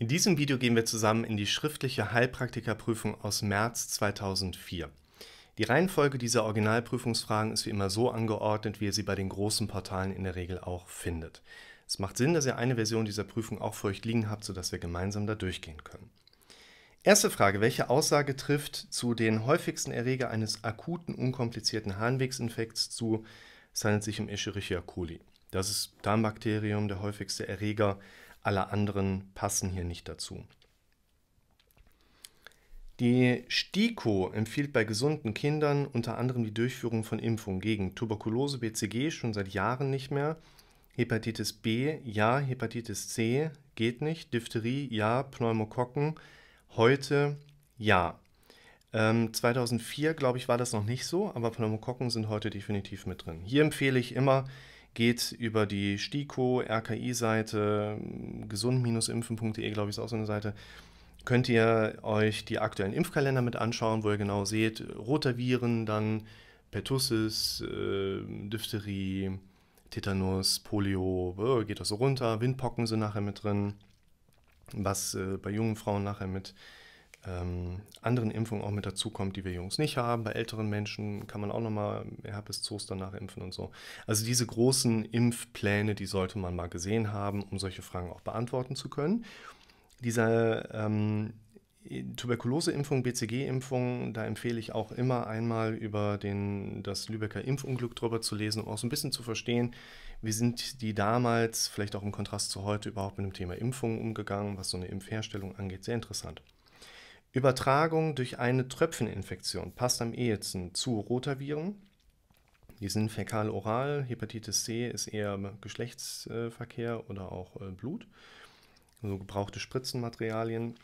In diesem Video gehen wir zusammen in die schriftliche Heilpraktikerprüfung aus März 2004. Die Reihenfolge dieser Originalprüfungsfragen ist wie immer so angeordnet, wie ihr sie bei den großen Portalen in der Regel auch findet. Es macht Sinn, dass ihr eine Version dieser Prüfung auch für euch liegen habt, sodass wir gemeinsam da durchgehen können. Erste Frage, welche Aussage trifft zu den häufigsten Erreger eines akuten, unkomplizierten Harnwegsinfekts zu? Es handelt sich um Escherichia coli. Das ist Darmbakterium, der häufigste Erreger alle anderen passen hier nicht dazu. Die STIKO empfiehlt bei gesunden Kindern unter anderem die Durchführung von Impfungen gegen Tuberkulose, BCG schon seit Jahren nicht mehr, Hepatitis B, ja, Hepatitis C geht nicht, Diphtherie, ja, Pneumokokken, heute, ja. Ähm, 2004, glaube ich, war das noch nicht so, aber Pneumokokken sind heute definitiv mit drin. Hier empfehle ich immer geht über die STIKO, RKI-Seite, gesund-impfen.de, glaube ich, ist auch so eine Seite. Könnt ihr euch die aktuellen Impfkalender mit anschauen, wo ihr genau seht, Rotaviren, dann Pertussis, äh, Diphtherie, Tetanus, Polio, äh, geht das so runter, Windpocken sind nachher mit drin, was äh, bei jungen Frauen nachher mit ähm, anderen Impfungen auch mit dazukommt, die wir Jungs nicht haben. Bei älteren Menschen kann man auch nochmal Herpes Zoos danach impfen und so. Also diese großen Impfpläne, die sollte man mal gesehen haben, um solche Fragen auch beantworten zu können. Diese ähm, Tuberkuloseimpfung, BCG-Impfung, da empfehle ich auch immer einmal über den, das Lübecker Impfunglück drüber zu lesen, um auch so ein bisschen zu verstehen, wie sind die damals, vielleicht auch im Kontrast zu heute, überhaupt mit dem Thema Impfung umgegangen, was so eine Impfherstellung angeht. Sehr interessant. Übertragung durch eine Tröpfcheninfektion passt am ehesten zu Rotaviren. Die sind fäkal-oral, Hepatitis C ist eher Geschlechtsverkehr oder auch äh, Blut, so also gebrauchte Spritzenmaterialien.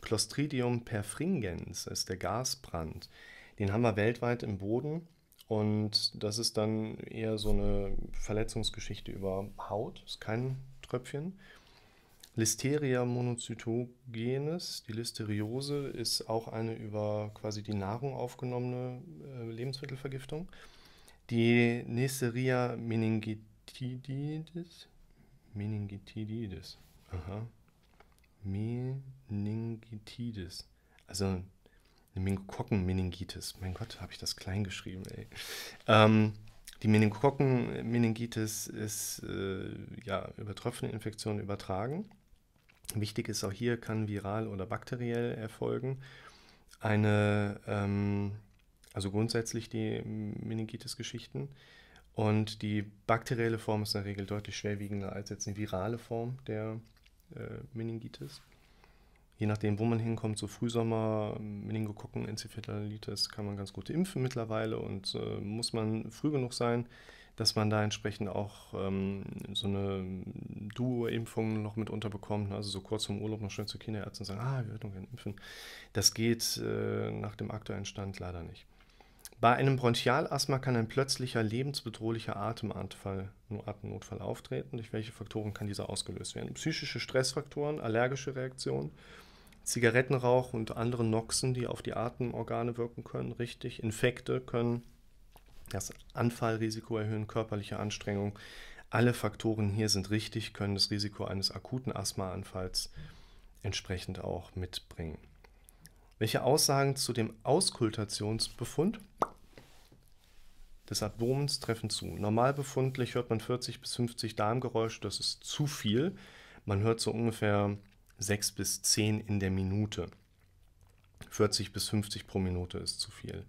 Clostridium perfringens ist der Gasbrand. Den haben wir weltweit im Boden und das ist dann eher so eine Verletzungsgeschichte über Haut, ist kein Tröpfchen. Listeria monocytogenes, die Listeriose, ist auch eine über quasi die Nahrung aufgenommene äh, Lebensmittelvergiftung. Die Neisseria meningitidis, meningitidis, aha, meningitidis, also eine Meningokokkenmeningitis. Mein Gott, habe ich das klein geschrieben, ey. Ähm, die Meningokokkenmeningitis ist äh, ja über Tröpfcheninfektion übertragen. Wichtig ist auch hier, kann viral oder bakteriell erfolgen. Eine, ähm, also grundsätzlich die Meningitis-Geschichten. Und die bakterielle Form ist in der Regel deutlich schwerwiegender als jetzt eine virale Form der äh, Meningitis. Je nachdem, wo man hinkommt, so Frühsommer, Meningokokken, Enzephalitis kann man ganz gut impfen mittlerweile und äh, muss man früh genug sein dass man da entsprechend auch ähm, so eine Duo-Impfung noch mit unterbekommt. Ne? Also so kurz vorm Urlaub noch schnell zu Kinderärzten sagen, ah, wir würden gerne impfen. Das geht äh, nach dem aktuellen Stand leider nicht. Bei einem Bronchialasthma kann ein plötzlicher lebensbedrohlicher Atemanfall, Atemnotfall auftreten. Durch welche Faktoren kann dieser ausgelöst werden? Psychische Stressfaktoren, allergische Reaktionen, Zigarettenrauch und andere Noxen, die auf die Atemorgane wirken können, richtig. Infekte können das Anfallrisiko erhöhen, körperliche Anstrengung. Alle Faktoren hier sind richtig, können das Risiko eines akuten Asthmaanfalls entsprechend auch mitbringen. Welche Aussagen zu dem Auskultationsbefund des Abdomens treffen zu? Normalbefundlich hört man 40 bis 50 Darmgeräusche, das ist zu viel. Man hört so ungefähr 6 bis 10 in der Minute. 40 bis 50 pro Minute ist zu viel.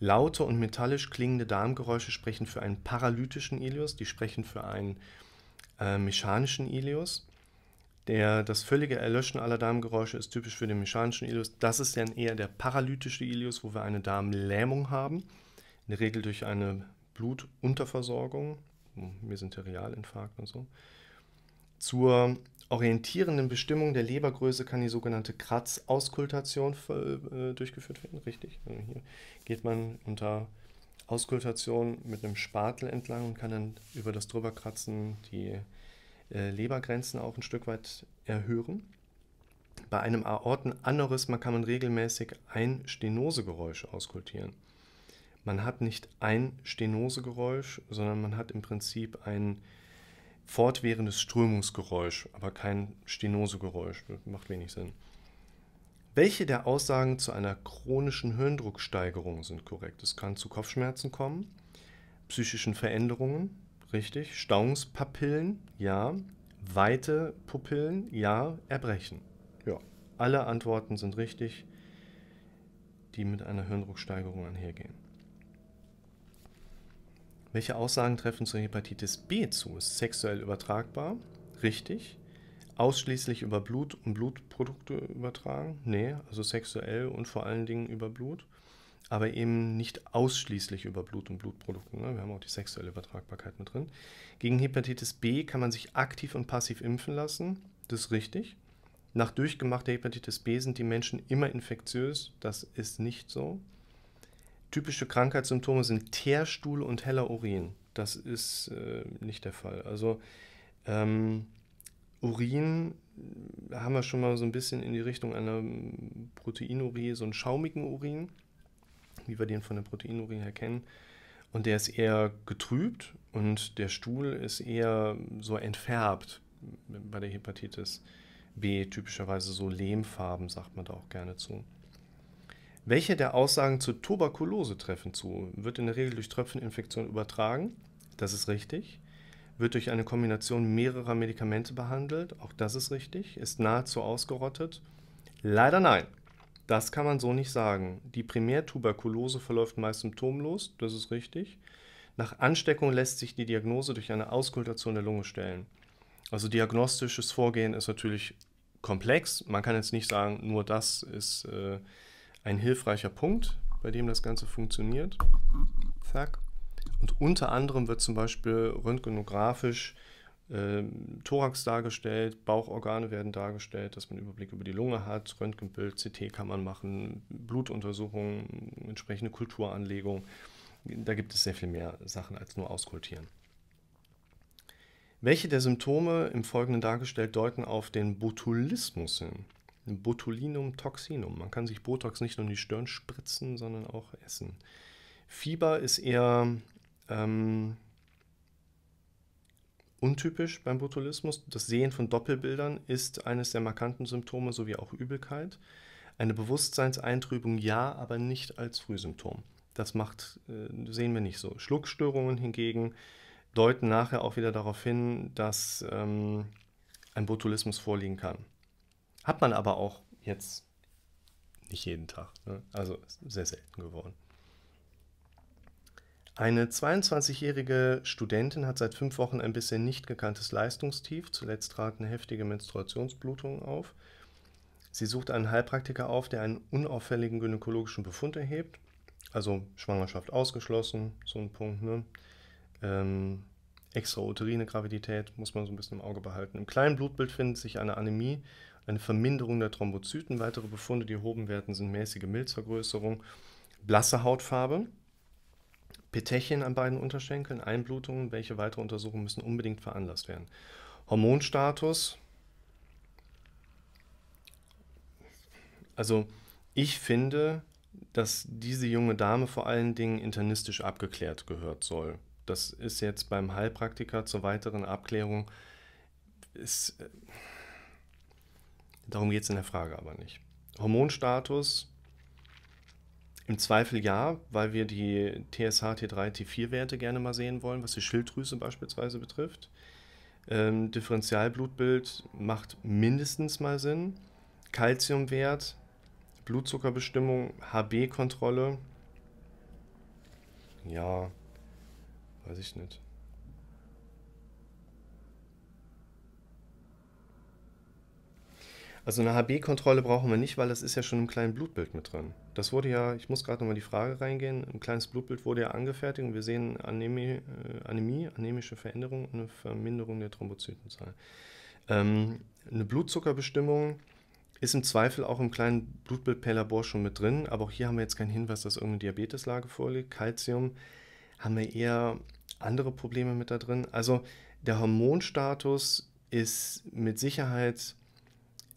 Laute und metallisch klingende Darmgeräusche sprechen für einen paralytischen Ilius, die sprechen für einen äh, mechanischen Ilius. Der, das völlige Erlöschen aller Darmgeräusche ist typisch für den mechanischen Ilius. Das ist dann eher der paralytische Ilius, wo wir eine Darmlähmung haben. In der Regel durch eine Blutunterversorgung, Wir hm, sind Realinfarkt und so. Zur orientierenden Bestimmung der Lebergröße kann die sogenannte Kratzauskultation äh, durchgeführt werden, richtig? Also hier geht man unter Auskultation mit einem Spatel entlang und kann dann über das Drüberkratzen die äh, Lebergrenzen auch ein Stück weit erhöhen. Bei einem Aortenaneurysma kann man regelmäßig ein Stenosegeräusch auskultieren. Man hat nicht ein Stenosegeräusch, sondern man hat im Prinzip ein fortwährendes Strömungsgeräusch, aber kein Stenosegeräusch. Macht wenig Sinn. Welche der Aussagen zu einer chronischen Hirndrucksteigerung sind korrekt? Es kann zu Kopfschmerzen kommen, psychischen Veränderungen, richtig, Stauungspapillen, ja, weite Pupillen, ja, Erbrechen. Ja, alle Antworten sind richtig, die mit einer Hirndrucksteigerung einhergehen. Welche Aussagen treffen zur Hepatitis B zu? Ist sexuell übertragbar? Richtig. Ausschließlich über Blut und Blutprodukte übertragen? Nee, also sexuell und vor allen Dingen über Blut. Aber eben nicht ausschließlich über Blut und Blutprodukte. Ne? Wir haben auch die sexuelle Übertragbarkeit mit drin. Gegen Hepatitis B kann man sich aktiv und passiv impfen lassen. Das ist richtig. Nach durchgemachter Hepatitis B sind die Menschen immer infektiös. Das ist nicht so. Typische Krankheitssymptome sind Teerstuhl und heller Urin. Das ist äh, nicht der Fall. Also ähm, Urin äh, haben wir schon mal so ein bisschen in die Richtung einer Proteinurie, so einen schaumigen Urin, wie wir den von der Proteinurie her kennen. Und der ist eher getrübt und der Stuhl ist eher so entfärbt bei der Hepatitis B, typischerweise so lehmfarben, sagt man da auch gerne zu. Welche der Aussagen zur Tuberkulose treffen zu? Wird in der Regel durch Tröpfcheninfektion übertragen. Das ist richtig. Wird durch eine Kombination mehrerer Medikamente behandelt. Auch das ist richtig. Ist nahezu ausgerottet. Leider nein. Das kann man so nicht sagen. Die Primärtuberkulose verläuft meist symptomlos, das ist richtig. Nach Ansteckung lässt sich die Diagnose durch eine Auskultation der Lunge stellen. Also diagnostisches Vorgehen ist natürlich komplex. Man kann jetzt nicht sagen, nur das ist äh, ein hilfreicher Punkt, bei dem das Ganze funktioniert. Zack. Und unter anderem wird zum Beispiel röntgenografisch äh, Thorax dargestellt, Bauchorgane werden dargestellt, dass man einen Überblick über die Lunge hat, Röntgenbild, CT kann man machen, Blutuntersuchungen, entsprechende Kulturanlegung. Da gibt es sehr viel mehr Sachen als nur auskultieren. Welche der Symptome im Folgenden dargestellt deuten auf den Botulismus hin? Botulinum toxinum. Man kann sich Botox nicht nur in die Stirn spritzen, sondern auch essen. Fieber ist eher ähm, untypisch beim Botulismus. Das Sehen von Doppelbildern ist eines der markanten Symptome sowie auch Übelkeit. Eine Bewusstseinseintrübung ja, aber nicht als Frühsymptom. Das macht, äh, sehen wir nicht so. Schluckstörungen hingegen deuten nachher auch wieder darauf hin, dass ähm, ein Botulismus vorliegen kann. Hat man aber auch jetzt nicht jeden Tag. Ne? Also sehr selten geworden. Eine 22-jährige Studentin hat seit fünf Wochen ein bisher nicht gekanntes Leistungstief. Zuletzt traten heftige Menstruationsblutungen auf. Sie sucht einen Heilpraktiker auf, der einen unauffälligen gynäkologischen Befund erhebt. Also Schwangerschaft ausgeschlossen, so ein Punkt. Ne? Ähm, extrauterine Gravidität muss man so ein bisschen im Auge behalten. Im kleinen Blutbild findet sich eine Anämie eine Verminderung der Thrombozyten. Weitere Befunde, die erhoben werden, sind mäßige Milzvergrößerung, blasse Hautfarbe, Petechien an beiden Unterschenkeln, Einblutungen, welche weitere Untersuchungen müssen unbedingt veranlasst werden. Hormonstatus. Also ich finde, dass diese junge Dame vor allen Dingen internistisch abgeklärt gehört soll. Das ist jetzt beim Heilpraktiker zur weiteren Abklärung. Ist, äh, Darum geht es in der Frage aber nicht. Hormonstatus im Zweifel ja, weil wir die TSH, T3, T4-Werte gerne mal sehen wollen, was die Schilddrüse beispielsweise betrifft. Ähm, Differentialblutbild macht mindestens mal Sinn. Calciumwert, Blutzuckerbestimmung, HB-Kontrolle. Ja, weiß ich nicht. Also eine HB-Kontrolle brauchen wir nicht, weil das ist ja schon im kleinen Blutbild mit drin. Das wurde ja, ich muss gerade nochmal die Frage reingehen, ein kleines Blutbild wurde ja angefertigt und wir sehen Anämie, äh, Anämie anämische Veränderung, und eine Verminderung der Thrombozytenzahl. Ähm, eine Blutzuckerbestimmung ist im Zweifel auch im kleinen Blutbild per Labor schon mit drin, aber auch hier haben wir jetzt keinen Hinweis, dass irgendeine Diabeteslage vorliegt. Calcium haben wir eher andere Probleme mit da drin. Also der Hormonstatus ist mit Sicherheit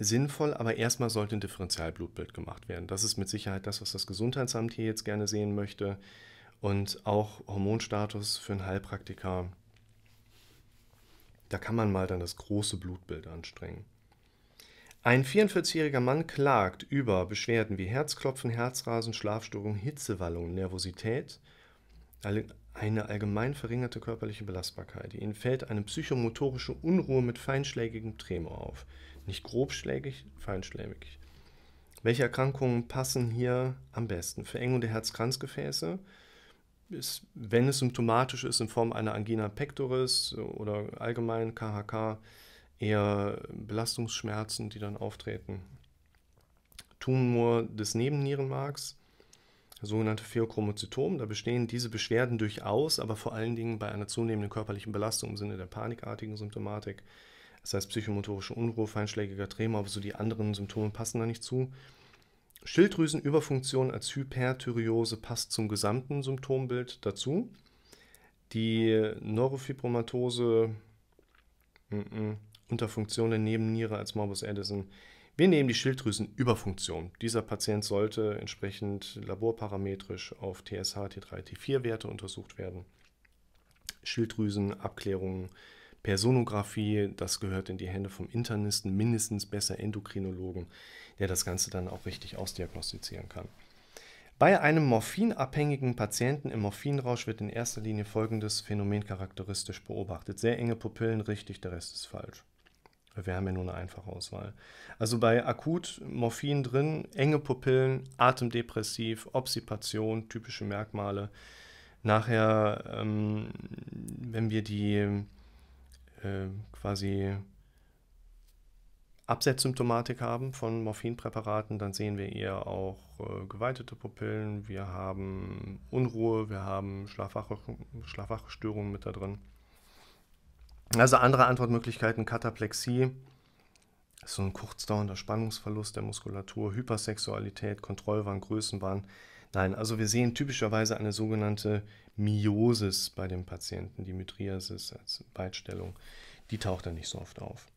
sinnvoll, aber erstmal sollte ein Differentialblutbild gemacht werden. Das ist mit Sicherheit das, was das Gesundheitsamt hier jetzt gerne sehen möchte. Und auch Hormonstatus für einen Heilpraktiker, da kann man mal dann das große Blutbild anstrengen. Ein 44-jähriger Mann klagt über Beschwerden wie Herzklopfen, Herzrasen, Schlafstörungen, Hitzewallungen, Nervosität, eine allgemein verringerte körperliche Belastbarkeit. Ihnen fällt eine psychomotorische Unruhe mit feinschlägigem Tremor auf. Nicht grobschlägig, feinschlägig. Welche Erkrankungen passen hier am besten? Verengung der Herz-Kranzgefäße ist, wenn es symptomatisch ist in Form einer Angina pectoris oder allgemein KHK, eher Belastungsschmerzen, die dann auftreten. Tumor des Nebennierenmarks, sogenannte Pheochromozytom, da bestehen diese Beschwerden durchaus, aber vor allen Dingen bei einer zunehmenden körperlichen Belastung im Sinne der panikartigen Symptomatik das heißt psychomotorische Unruhe, feinschlägiger Tremor, aber so die anderen Symptome passen da nicht zu. Schilddrüsenüberfunktion als Hyperthyreose passt zum gesamten Symptombild dazu. Die Neurofibromatose mm -mm, unter Funktion der Nebenniere als Morbus Addison. Wir nehmen die Schilddrüsenüberfunktion. Dieser Patient sollte entsprechend laborparametrisch auf TSH, T3, T4-Werte untersucht werden. Schilddrüsenabklärungen Personografie, das gehört in die Hände vom Internisten, mindestens besser Endokrinologen, der das Ganze dann auch richtig ausdiagnostizieren kann. Bei einem morphinabhängigen Patienten im Morphinrausch wird in erster Linie folgendes Phänomen charakteristisch beobachtet. Sehr enge Pupillen, richtig, der Rest ist falsch. Wir haben ja nur eine einfache Auswahl. Also bei akut Morphin drin, enge Pupillen, Atemdepressiv, Obsipation, typische Merkmale. Nachher, ähm, wenn wir die äh, quasi Absetzsymptomatik haben von Morphinpräparaten, dann sehen wir eher auch äh, geweitete Pupillen, wir haben Unruhe, wir haben Schlafwachstörungen mit da drin. Also andere Antwortmöglichkeiten, Kataplexie, so ein kurzdauernder Spannungsverlust der Muskulatur, Hypersexualität, Kontrollwahn, Größenwahn. Nein, also wir sehen typischerweise eine sogenannte Miosis bei dem Patienten, die Mydriasis als Weitstellung. Die taucht dann nicht so oft auf.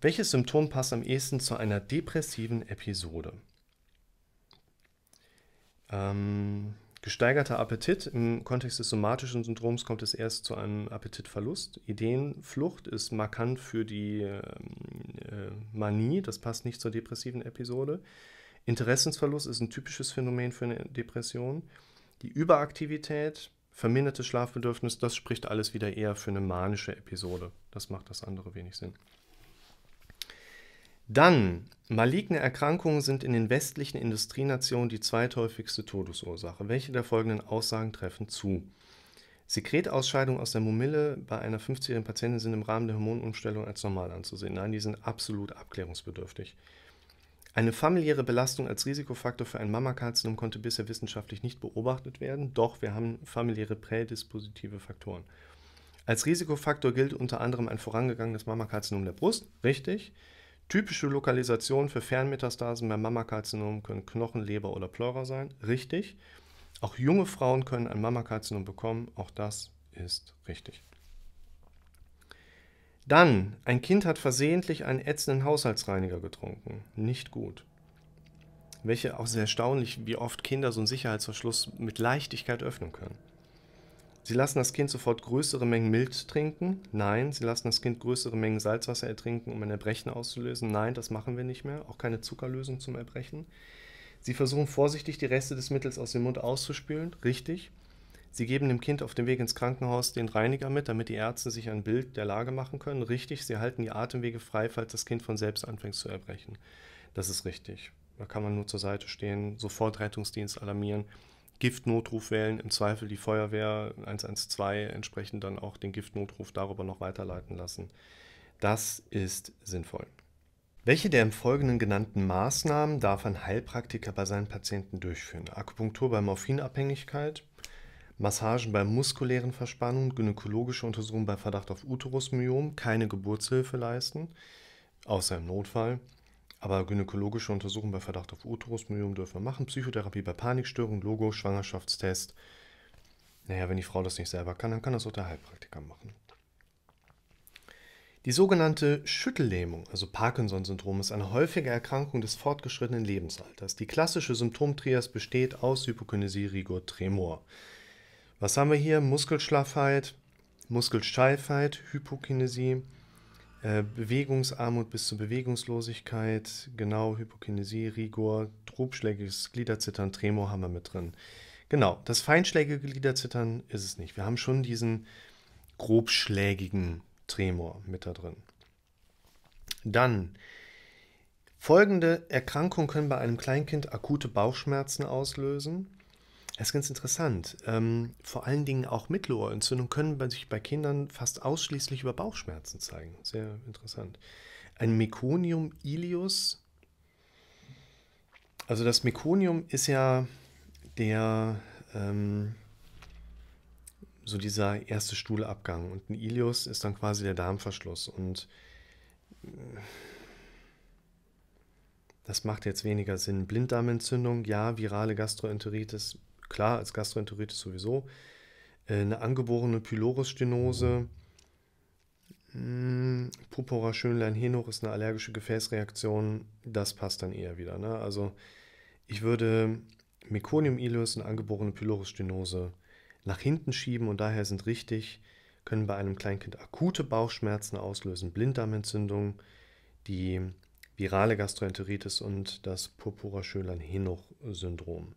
Welches Symptom passt am ehesten zu einer depressiven Episode? Ähm, gesteigerter Appetit. Im Kontext des somatischen Syndroms kommt es erst zu einem Appetitverlust. Ideenflucht ist markant für die ähm, äh, Manie. Das passt nicht zur depressiven Episode. Interessensverlust ist ein typisches Phänomen für eine Depression. Die Überaktivität, vermindertes Schlafbedürfnis, das spricht alles wieder eher für eine manische Episode. Das macht das andere wenig Sinn. Dann, maligne Erkrankungen sind in den westlichen Industrienationen die zweithäufigste Todesursache. Welche der folgenden Aussagen treffen zu? Sekretausscheidungen aus der Mumille bei einer 50-jährigen Patientin sind im Rahmen der Hormonumstellung als normal anzusehen. Nein, die sind absolut abklärungsbedürftig. Eine familiäre Belastung als Risikofaktor für ein Mammakarzinom konnte bisher wissenschaftlich nicht beobachtet werden, doch wir haben familiäre prädispositive Faktoren. Als Risikofaktor gilt unter anderem ein vorangegangenes Mammakarzinom der Brust, richtig. Typische Lokalisationen für Fernmetastasen beim Mammakarzinom können Knochen, Leber oder Pleura sein, richtig. Auch junge Frauen können ein Mammakarzinom bekommen, auch das ist richtig. Dann, ein Kind hat versehentlich einen ätzenden Haushaltsreiniger getrunken. Nicht gut. Welche auch sehr erstaunlich, wie oft Kinder so einen Sicherheitsverschluss mit Leichtigkeit öffnen können. Sie lassen das Kind sofort größere Mengen Milch trinken? Nein. Sie lassen das Kind größere Mengen Salzwasser ertrinken, um ein Erbrechen auszulösen? Nein, das machen wir nicht mehr. Auch keine Zuckerlösung zum Erbrechen. Sie versuchen vorsichtig, die Reste des Mittels aus dem Mund auszuspülen? Richtig. Sie geben dem Kind auf dem Weg ins Krankenhaus den Reiniger mit, damit die Ärzte sich ein Bild der Lage machen können. Richtig, sie halten die Atemwege frei, falls das Kind von selbst anfängt zu erbrechen. Das ist richtig. Da kann man nur zur Seite stehen, sofort Rettungsdienst alarmieren, Giftnotruf wählen, im Zweifel die Feuerwehr 112 entsprechend dann auch den Giftnotruf darüber noch weiterleiten lassen. Das ist sinnvoll. Welche der im Folgenden genannten Maßnahmen darf ein Heilpraktiker bei seinen Patienten durchführen? Akupunktur bei Morphinabhängigkeit, Massagen bei muskulären Verspannungen, gynäkologische Untersuchungen bei Verdacht auf Uterusmyom, keine Geburtshilfe leisten, außer im Notfall. Aber gynäkologische Untersuchungen bei Verdacht auf Uterusmyom dürfen wir machen, Psychotherapie bei Panikstörungen, Logo, Schwangerschaftstest. Naja, wenn die Frau das nicht selber kann, dann kann das auch der Heilpraktiker machen. Die sogenannte Schüttellähmung, also Parkinson-Syndrom, ist eine häufige Erkrankung des fortgeschrittenen Lebensalters. Die klassische Symptomtrias besteht aus Hypokinesie, Rigor, Tremor. Was haben wir hier? Muskelschlaffheit, Muskelsteifheit, Hypokinesie, äh, Bewegungsarmut bis zur Bewegungslosigkeit, genau, Hypokinesie, Rigor, trubschlägiges Gliederzittern, Tremor haben wir mit drin. Genau, das feinschlägige Gliederzittern ist es nicht. Wir haben schon diesen grobschlägigen Tremor mit da drin. Dann folgende Erkrankung können bei einem Kleinkind akute Bauchschmerzen auslösen. Das ist ganz interessant. Ähm, vor allen Dingen auch Mittelohrentzündungen können bei sich bei Kindern fast ausschließlich über Bauchschmerzen zeigen. Sehr interessant. Ein Meconium ilius. Also das Meconium ist ja der ähm, so dieser erste Stuhlabgang und ein Ilius ist dann quasi der Darmverschluss und äh, das macht jetzt weniger Sinn. Blinddarmentzündung, ja, virale Gastroenteritis klar, als Gastroenteritis sowieso. Äh, eine angeborene Pylorusstenose. Hm, Pupora Schönlein-Henoch ist eine allergische Gefäßreaktion. Das passt dann eher wieder. Ne? Also ich würde Meconium ileus, eine angeborene Pylorusstenose, nach hinten schieben und daher sind richtig, können bei einem Kleinkind akute Bauchschmerzen auslösen, Blinddarmentzündung, die virale Gastroenteritis und das Purpura-Schönlein-Henoch-Syndrom.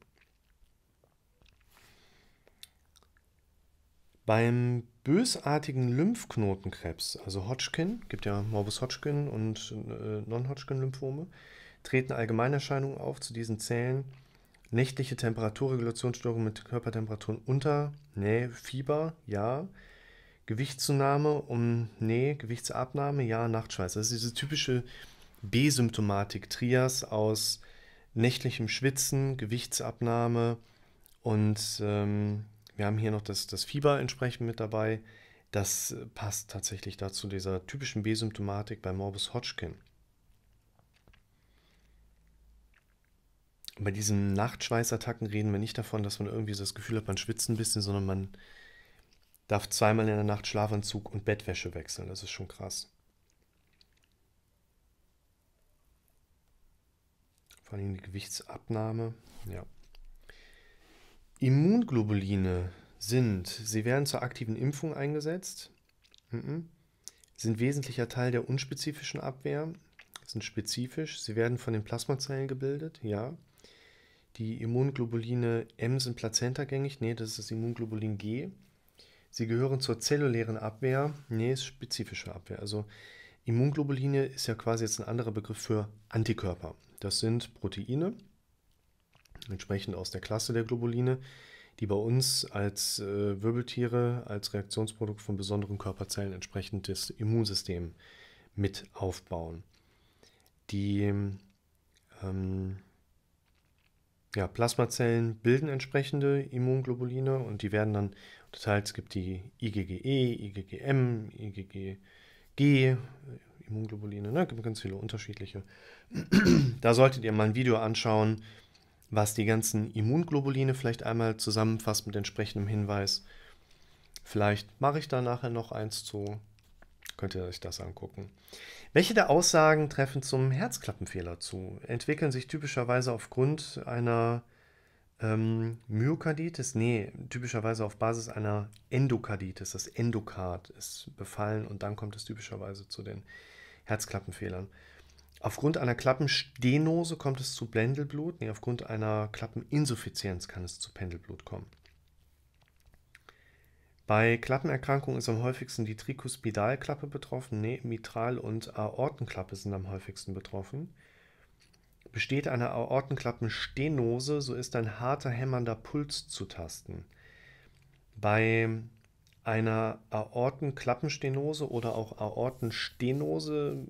Beim bösartigen Lymphknotenkrebs, also Hodgkin, gibt ja Morbus Hodgkin und äh, Non-Hodgkin-Lymphome, treten Allgemeinerscheinungen auf. Zu diesen zählen nächtliche Temperaturregulationsstörungen mit Körpertemperaturen unter, nee, Fieber, ja, Gewichtszunahme, um, nee, Gewichtsabnahme, ja, Nachtschweiß. Das ist diese typische B-Symptomatik, Trias aus nächtlichem Schwitzen, Gewichtsabnahme und ähm, wir haben hier noch das, das Fieber entsprechend mit dabei. Das äh, passt tatsächlich dazu dieser typischen B-Symptomatik bei Morbus Hodgkin. Bei diesen Nachtschweißattacken reden wir nicht davon, dass man irgendwie das Gefühl hat, man schwitzt ein bisschen, sondern man darf zweimal in der Nacht Schlafanzug und Bettwäsche wechseln. Das ist schon krass. Vor allem die Gewichtsabnahme. Ja. Immunglobuline sind, sie werden zur aktiven Impfung eingesetzt, mhm. sind wesentlicher Teil der unspezifischen Abwehr, sind spezifisch, sie werden von den Plasmazellen gebildet, ja. Die Immunglobuline M sind plazentagängig, nee, das ist das Immunglobulin G. Sie gehören zur zellulären Abwehr, nee, ist spezifische Abwehr. Also Immunglobuline ist ja quasi jetzt ein anderer Begriff für Antikörper. Das sind Proteine, entsprechend aus der Klasse der Globuline, die bei uns als äh, Wirbeltiere, als Reaktionsprodukt von besonderen Körperzellen entsprechend das Immunsystem mit aufbauen. Die ähm, ja, Plasmazellen bilden entsprechende Immunglobuline und die werden dann unterteilt. Es gibt die IgGE, IgGM, IgGG, äh, Immunglobuline, ne? gibt ganz viele unterschiedliche. da solltet ihr mal ein Video anschauen was die ganzen Immunglobuline vielleicht einmal zusammenfasst mit entsprechendem Hinweis. Vielleicht mache ich da nachher noch eins zu. Könnt ihr euch das angucken. Welche der Aussagen treffen zum Herzklappenfehler zu? Entwickeln sich typischerweise aufgrund einer ähm, Myokarditis? Nee, typischerweise auf Basis einer Endokarditis. Das Endokard ist befallen und dann kommt es typischerweise zu den Herzklappenfehlern. Aufgrund einer Klappenstenose kommt es zu Blendelblut. Nee, aufgrund einer Klappeninsuffizienz kann es zu Pendelblut kommen. Bei Klappenerkrankungen ist am häufigsten die Trikuspidalklappe betroffen. Nee, Mitral- und Aortenklappe sind am häufigsten betroffen. Besteht eine Aortenklappenstenose, so ist ein harter, hämmernder Puls zu tasten. Bei einer Aortenklappenstenose oder auch Aortenstenose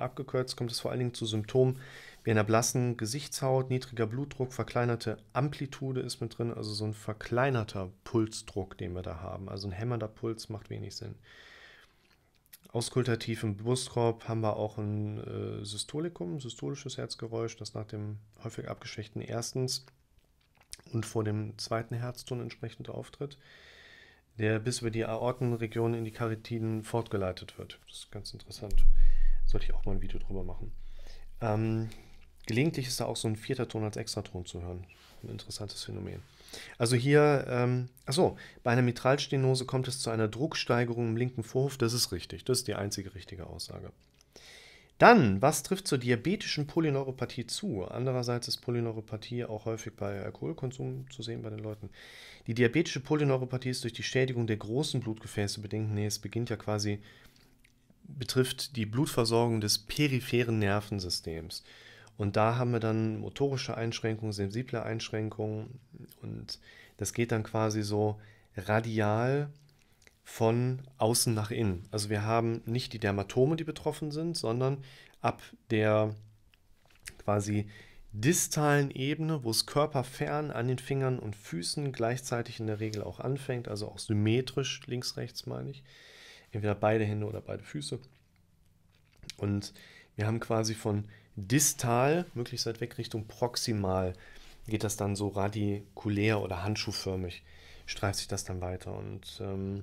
abgekürzt kommt es vor allen Dingen zu Symptomen wie einer blassen Gesichtshaut, niedriger Blutdruck, verkleinerte Amplitude ist mit drin, also so ein verkleinerter Pulsdruck, den wir da haben. Also ein hämmernder Puls macht wenig Sinn. Auskultativ im Brustkorb haben wir auch ein äh, Systolikum, systolisches Herzgeräusch, das nach dem häufig abgeschwächten erstens und vor dem zweiten Herzton entsprechend auftritt, der bis über die Aortenregion in die Karitiden fortgeleitet wird. Das ist ganz interessant. Sollte ich auch mal ein Video drüber machen. Ähm, gelegentlich ist da auch so ein vierter Ton als Extraton zu hören. Ein interessantes Phänomen. Also hier, ähm, achso, bei einer Mitralstenose kommt es zu einer Drucksteigerung im linken Vorhof. Das ist richtig. Das ist die einzige richtige Aussage. Dann, was trifft zur diabetischen Polyneuropathie zu? Andererseits ist Polyneuropathie auch häufig bei Alkoholkonsum zu sehen bei den Leuten. Die diabetische Polyneuropathie ist durch die Schädigung der großen Blutgefäße bedingt. Nee, es beginnt ja quasi betrifft die Blutversorgung des peripheren Nervensystems. Und da haben wir dann motorische Einschränkungen, sensible Einschränkungen und das geht dann quasi so radial von außen nach innen. Also wir haben nicht die Dermatome, die betroffen sind, sondern ab der quasi distalen Ebene, wo es körperfern an den Fingern und Füßen gleichzeitig in der Regel auch anfängt, also auch symmetrisch links, rechts meine ich, entweder beide Hände oder beide Füße. Und wir haben quasi von distal, möglichst weit weg, Richtung proximal, geht das dann so radikulär oder handschuhförmig, streift sich das dann weiter. Und ähm,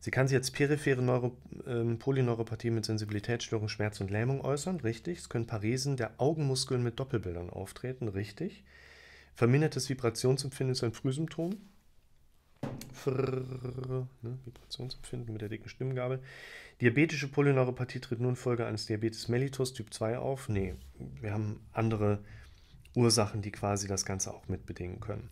sie kann sich jetzt periphere Neuro ähm, Polyneuropathie mit Sensibilitätsstörung, Schmerz und Lähmung äußern, richtig. Es können Paresen der Augenmuskeln mit Doppelbildern auftreten, richtig. Vermindertes Vibrationsempfinden ist ein Frühsymptom, Frrr, ne, Vibrationsempfinden mit der dicken Stimmgabel. Diabetische Polyneuropathie tritt nun Folge eines Diabetes mellitus Typ 2 auf. Nee, wir haben andere Ursachen, die quasi das Ganze auch mitbedingen können.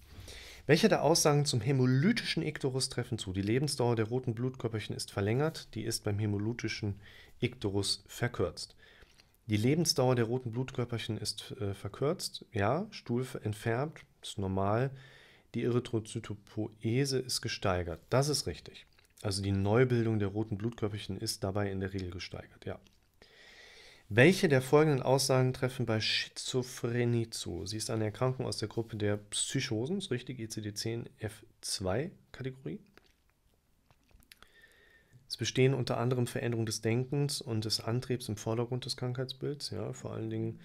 Welche der Aussagen zum hämolytischen Iktorus treffen zu? Die Lebensdauer der roten Blutkörperchen ist verlängert, die ist beim hämolytischen Iktorus verkürzt. Die Lebensdauer der roten Blutkörperchen ist äh, verkürzt, ja, Stuhl entfärbt, ist normal. Die Erythrozytopoese ist gesteigert. Das ist richtig. Also die Neubildung der roten Blutkörperchen ist dabei in der Regel gesteigert, ja. Welche der folgenden Aussagen treffen bei Schizophrenie zu? Sie ist eine Erkrankung aus der Gruppe der Psychosen, ist richtig, e ICD-10-F2-Kategorie. Es bestehen unter anderem Veränderungen des Denkens und des Antriebs im Vordergrund des Krankheitsbilds, ja, vor allen Dingen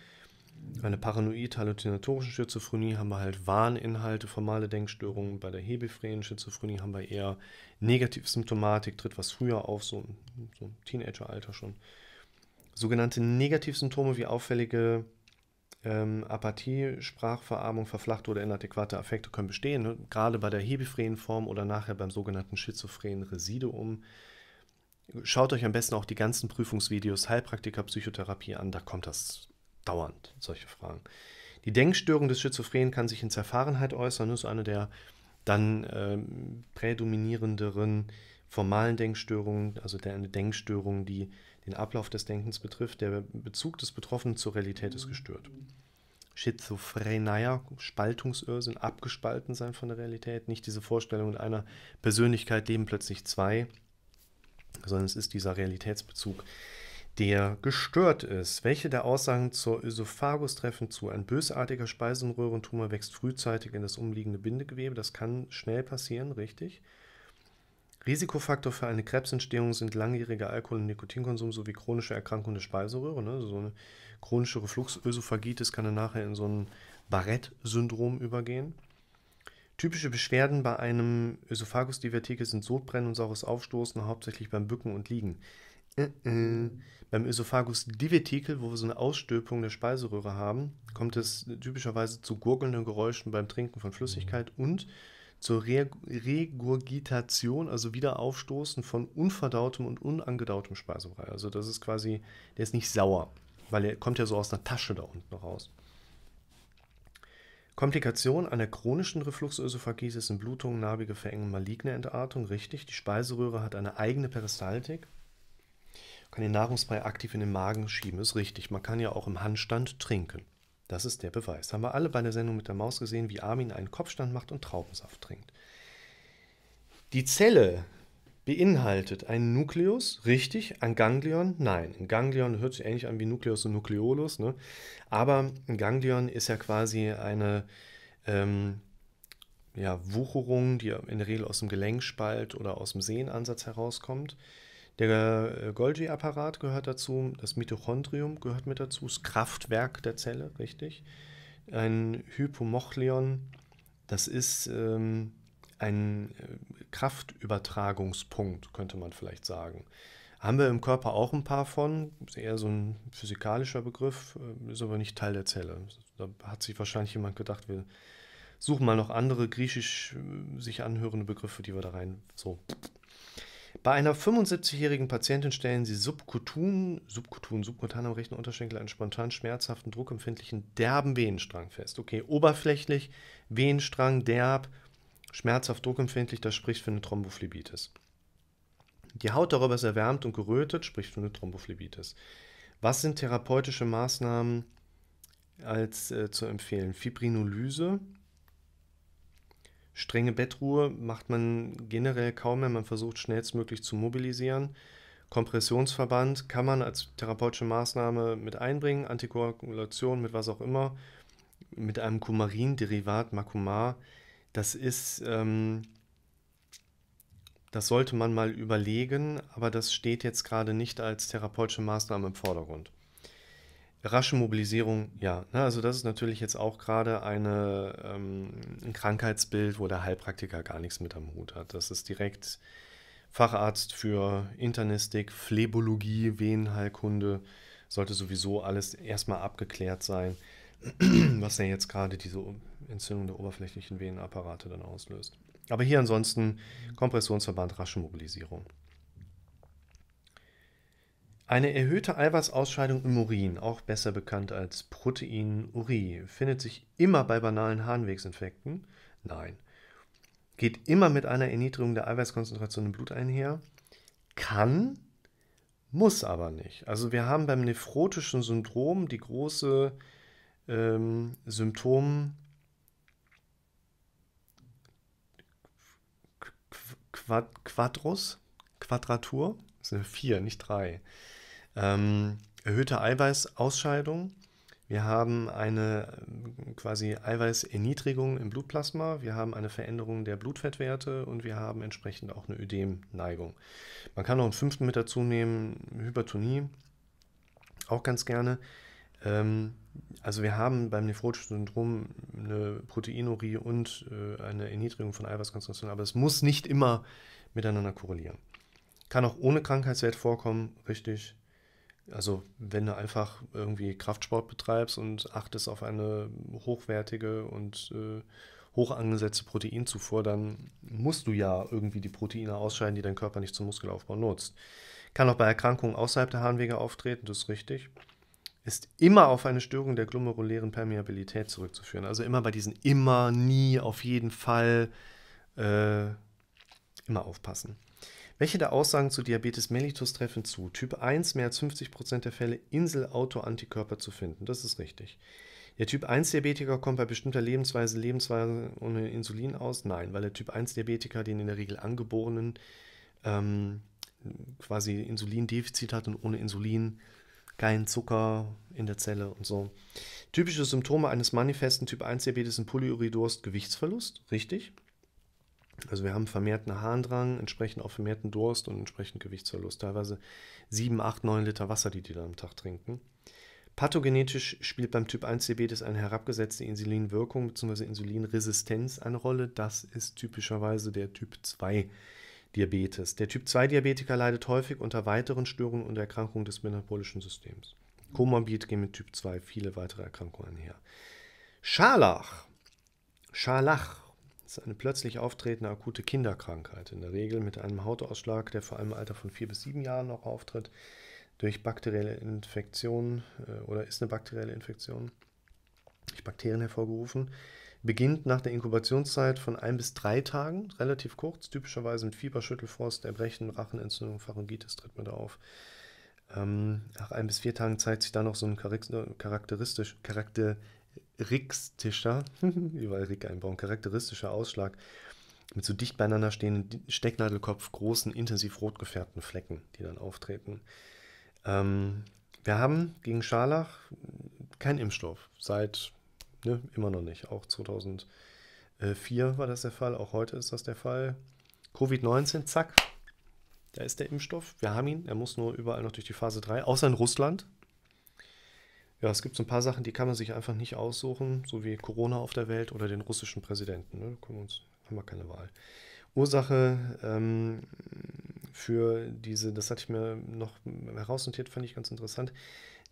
eine paranoid halluzinatorischen Schizophrenie haben wir halt Wahninhalte, formale Denkstörungen. Bei der hebephrenen Schizophrenie haben wir eher Negativsymptomatik, tritt was früher auf, so, so im Teenageralter schon. Sogenannte Negativsymptome wie auffällige ähm, Apathie, Sprachverarmung, verflachte oder inadäquate Affekte können bestehen, ne? gerade bei der hebephrenen Form oder nachher beim sogenannten schizophrenen Residuum. Schaut euch am besten auch die ganzen Prüfungsvideos Heilpraktiker Psychotherapie an, da kommt das dauernd solche Fragen. Die Denkstörung des Schizophrenen kann sich in Zerfahrenheit äußern, das ist eine der dann äh, prädominierenderen formalen Denkstörungen, also der, eine Denkstörung, die den Ablauf des Denkens betrifft. Der Bezug des Betroffenen zur Realität ist gestört. Schizophrenia, Spaltungsirrsinn, abgespalten sein von der Realität, nicht diese Vorstellung in einer Persönlichkeit leben plötzlich zwei, sondern es ist dieser Realitätsbezug, der gestört ist. Welche der Aussagen zur Ösophagus treffen zu? Ein bösartiger Speisenröhrentumor wächst frühzeitig in das umliegende Bindegewebe. Das kann schnell passieren, richtig. Risikofaktor für eine Krebsentstehung sind langjähriger Alkohol- und Nikotinkonsum sowie chronische Erkrankungen der Speiseröhre. Ne? Also so eine chronische Refluxösophagitis kann dann nachher in so ein Barrett-Syndrom übergehen. Typische Beschwerden bei einem Ösophagus-Divertikel sind Sodbrennen und saures Aufstoßen, hauptsächlich beim Bücken und Liegen. Äh, äh. Beim Ösophagus divetikel, wo wir so eine Ausstülpung der Speiseröhre haben, kommt es typischerweise zu gurgelnden Geräuschen beim Trinken von Flüssigkeit mhm. und zur Re Regurgitation, also Wiederaufstoßen von unverdautem und unangedautem Speisebrei. Also das ist quasi, der ist nicht sauer, weil er kommt ja so aus einer Tasche da unten raus. Komplikation einer chronischen Refluxösophagitis sind Blutungen, narbige verengen, maligne Entartung. Richtig, die Speiseröhre hat eine eigene Peristaltik kann den Nahrungsbrei aktiv in den Magen schieben. Ist richtig. Man kann ja auch im Handstand trinken. Das ist der Beweis. Haben wir alle bei der Sendung mit der Maus gesehen, wie Armin einen Kopfstand macht und Traubensaft trinkt. Die Zelle beinhaltet einen Nukleus, richtig, ein Ganglion, nein. Ein Ganglion hört sich ähnlich an wie Nukleus und Nukleolus, ne? aber ein Ganglion ist ja quasi eine ähm, ja, Wucherung, die in der Regel aus dem Gelenkspalt oder aus dem Sehnenansatz herauskommt. Der äh, Golgi-Apparat gehört dazu, das Mitochondrium gehört mit dazu, das Kraftwerk der Zelle, richtig. Ein Hypomochlion, das ist ähm, ein äh, Kraftübertragungspunkt, könnte man vielleicht sagen. Haben wir im Körper auch ein paar von, ist eher so ein physikalischer Begriff, äh, ist aber nicht Teil der Zelle. Da hat sich wahrscheinlich jemand gedacht, wir suchen mal noch andere griechisch sich anhörende Begriffe, die wir da rein so bei einer 75-jährigen Patientin stellen sie subkutun, subkutun, subkutan am rechten Unterschenkel einen spontan schmerzhaften, druckempfindlichen, derben Venenstrang fest. Okay, oberflächlich, Venenstrang, derb, schmerzhaft, druckempfindlich, das spricht für eine Thrombophlebitis. Die Haut darüber ist erwärmt und gerötet, spricht für eine Thrombophlebitis. Was sind therapeutische Maßnahmen als äh, zu empfehlen? Fibrinolyse, Strenge Bettruhe macht man generell kaum mehr, man versucht schnellstmöglich zu mobilisieren. Kompressionsverband kann man als therapeutische Maßnahme mit einbringen, Antikoagulation mit was auch immer, mit einem Kumarin-Derivat, Makumar. Das ist, ähm, das sollte man mal überlegen, aber das steht jetzt gerade nicht als therapeutische Maßnahme im Vordergrund. Rasche Mobilisierung, ja. Ne? Also das ist natürlich jetzt auch gerade ähm, ein Krankheitsbild, wo der Heilpraktiker gar nichts mit am Hut hat. Das ist direkt Facharzt für Internistik, Phlebologie, Venenheilkunde. Sollte sowieso alles erstmal abgeklärt sein, was ja jetzt gerade diese Entzündung der oberflächlichen Venenapparate dann auslöst. Aber hier ansonsten Kompressionsverband, rasche Mobilisierung. Eine erhöhte Eiweißausscheidung im Urin, auch besser bekannt als Proteinurie, findet sich immer bei banalen Harnwegsinfekten. Nein. Geht immer mit einer Erniedrigung der Eiweißkonzentration im Blut einher. Kann, muss aber nicht. Also wir haben beim nephrotischen Syndrom die große ähm, Symptom Quadrus, Quadratur. Das sind vier, nicht drei. Ähm, erhöhte Eiweißausscheidung. Wir haben eine äh, quasi Eiweißerniedrigung im Blutplasma, wir haben eine Veränderung der Blutfettwerte und wir haben entsprechend auch eine Ödemneigung. Man kann noch einen fünften mit dazu nehmen, Hypertonie, auch ganz gerne. Ähm, also wir haben beim nephrotischen Syndrom eine Proteinurie und äh, eine Erniedrigung von Eiweißkonzentration, aber es muss nicht immer miteinander korrelieren. Kann auch ohne Krankheitswert vorkommen, richtig, also wenn du einfach irgendwie Kraftsport betreibst und achtest auf eine hochwertige und äh, hoch angesetzte Proteinzufuhr, dann musst du ja irgendwie die Proteine ausscheiden, die dein Körper nicht zum Muskelaufbau nutzt. Kann auch bei Erkrankungen außerhalb der Harnwege auftreten, das ist richtig. Ist immer auf eine Störung der glomerulären Permeabilität zurückzuführen. Also immer bei diesen immer, nie, auf jeden Fall äh, immer aufpassen. Welche der Aussagen zu Diabetes mellitus treffen zu? Typ 1 mehr als 50% der Fälle Insel-Auto-Antikörper zu finden. Das ist richtig. Der Typ 1-Diabetiker kommt bei bestimmter Lebensweise, Lebensweise ohne Insulin aus? Nein, weil der Typ 1-Diabetiker den in der Regel angeborenen ähm, quasi Insulindefizit hat und ohne Insulin keinen Zucker in der Zelle und so. Typische Symptome eines manifesten Typ 1-Diabetes sind Polyuridurst, Gewichtsverlust, richtig. Also wir haben vermehrten Harndrang, entsprechend auch vermehrten Durst und entsprechend Gewichtsverlust. Teilweise 7, 8, 9 Liter Wasser, die die dann am Tag trinken. Pathogenetisch spielt beim Typ 1 Diabetes eine herabgesetzte Insulinwirkung bzw. Insulinresistenz eine Rolle. Das ist typischerweise der Typ 2 Diabetes. Der Typ 2 Diabetiker leidet häufig unter weiteren Störungen und Erkrankungen des metabolischen Systems. Komorbid gehen mit Typ 2 viele weitere Erkrankungen einher. Scharlach. Scharlach ist eine plötzlich auftretende akute Kinderkrankheit, in der Regel mit einem Hautausschlag, der vor allem im Alter von vier bis sieben Jahren noch auftritt, durch bakterielle Infektionen äh, oder ist eine bakterielle Infektion durch Bakterien hervorgerufen. Beginnt nach der Inkubationszeit von ein bis drei Tagen, relativ kurz, typischerweise mit Fieber, Schüttelfrost, Erbrechen, Rachenentzündung, Pharyngitis tritt man da auf. Ähm, nach ein bis vier Tagen zeigt sich dann noch so ein charakteristisch, charakter, Rickstischer, überall Rick einbauen, charakteristischer Ausschlag mit so dicht beieinander stehenden Stecknadelkopf, großen, intensiv rot gefärbten Flecken, die dann auftreten. Ähm, wir haben gegen Scharlach keinen Impfstoff, seit ne, immer noch nicht. Auch 2004 war das der Fall, auch heute ist das der Fall. Covid-19, zack, da ist der Impfstoff. Wir haben ihn, er muss nur überall noch durch die Phase 3, außer in Russland. Ja, es gibt so ein paar Sachen, die kann man sich einfach nicht aussuchen, so wie Corona auf der Welt oder den russischen Präsidenten. Ne? Da uns, haben wir keine Wahl. Ursache ähm, für diese, das hatte ich mir noch herausnotiert, fand ich ganz interessant,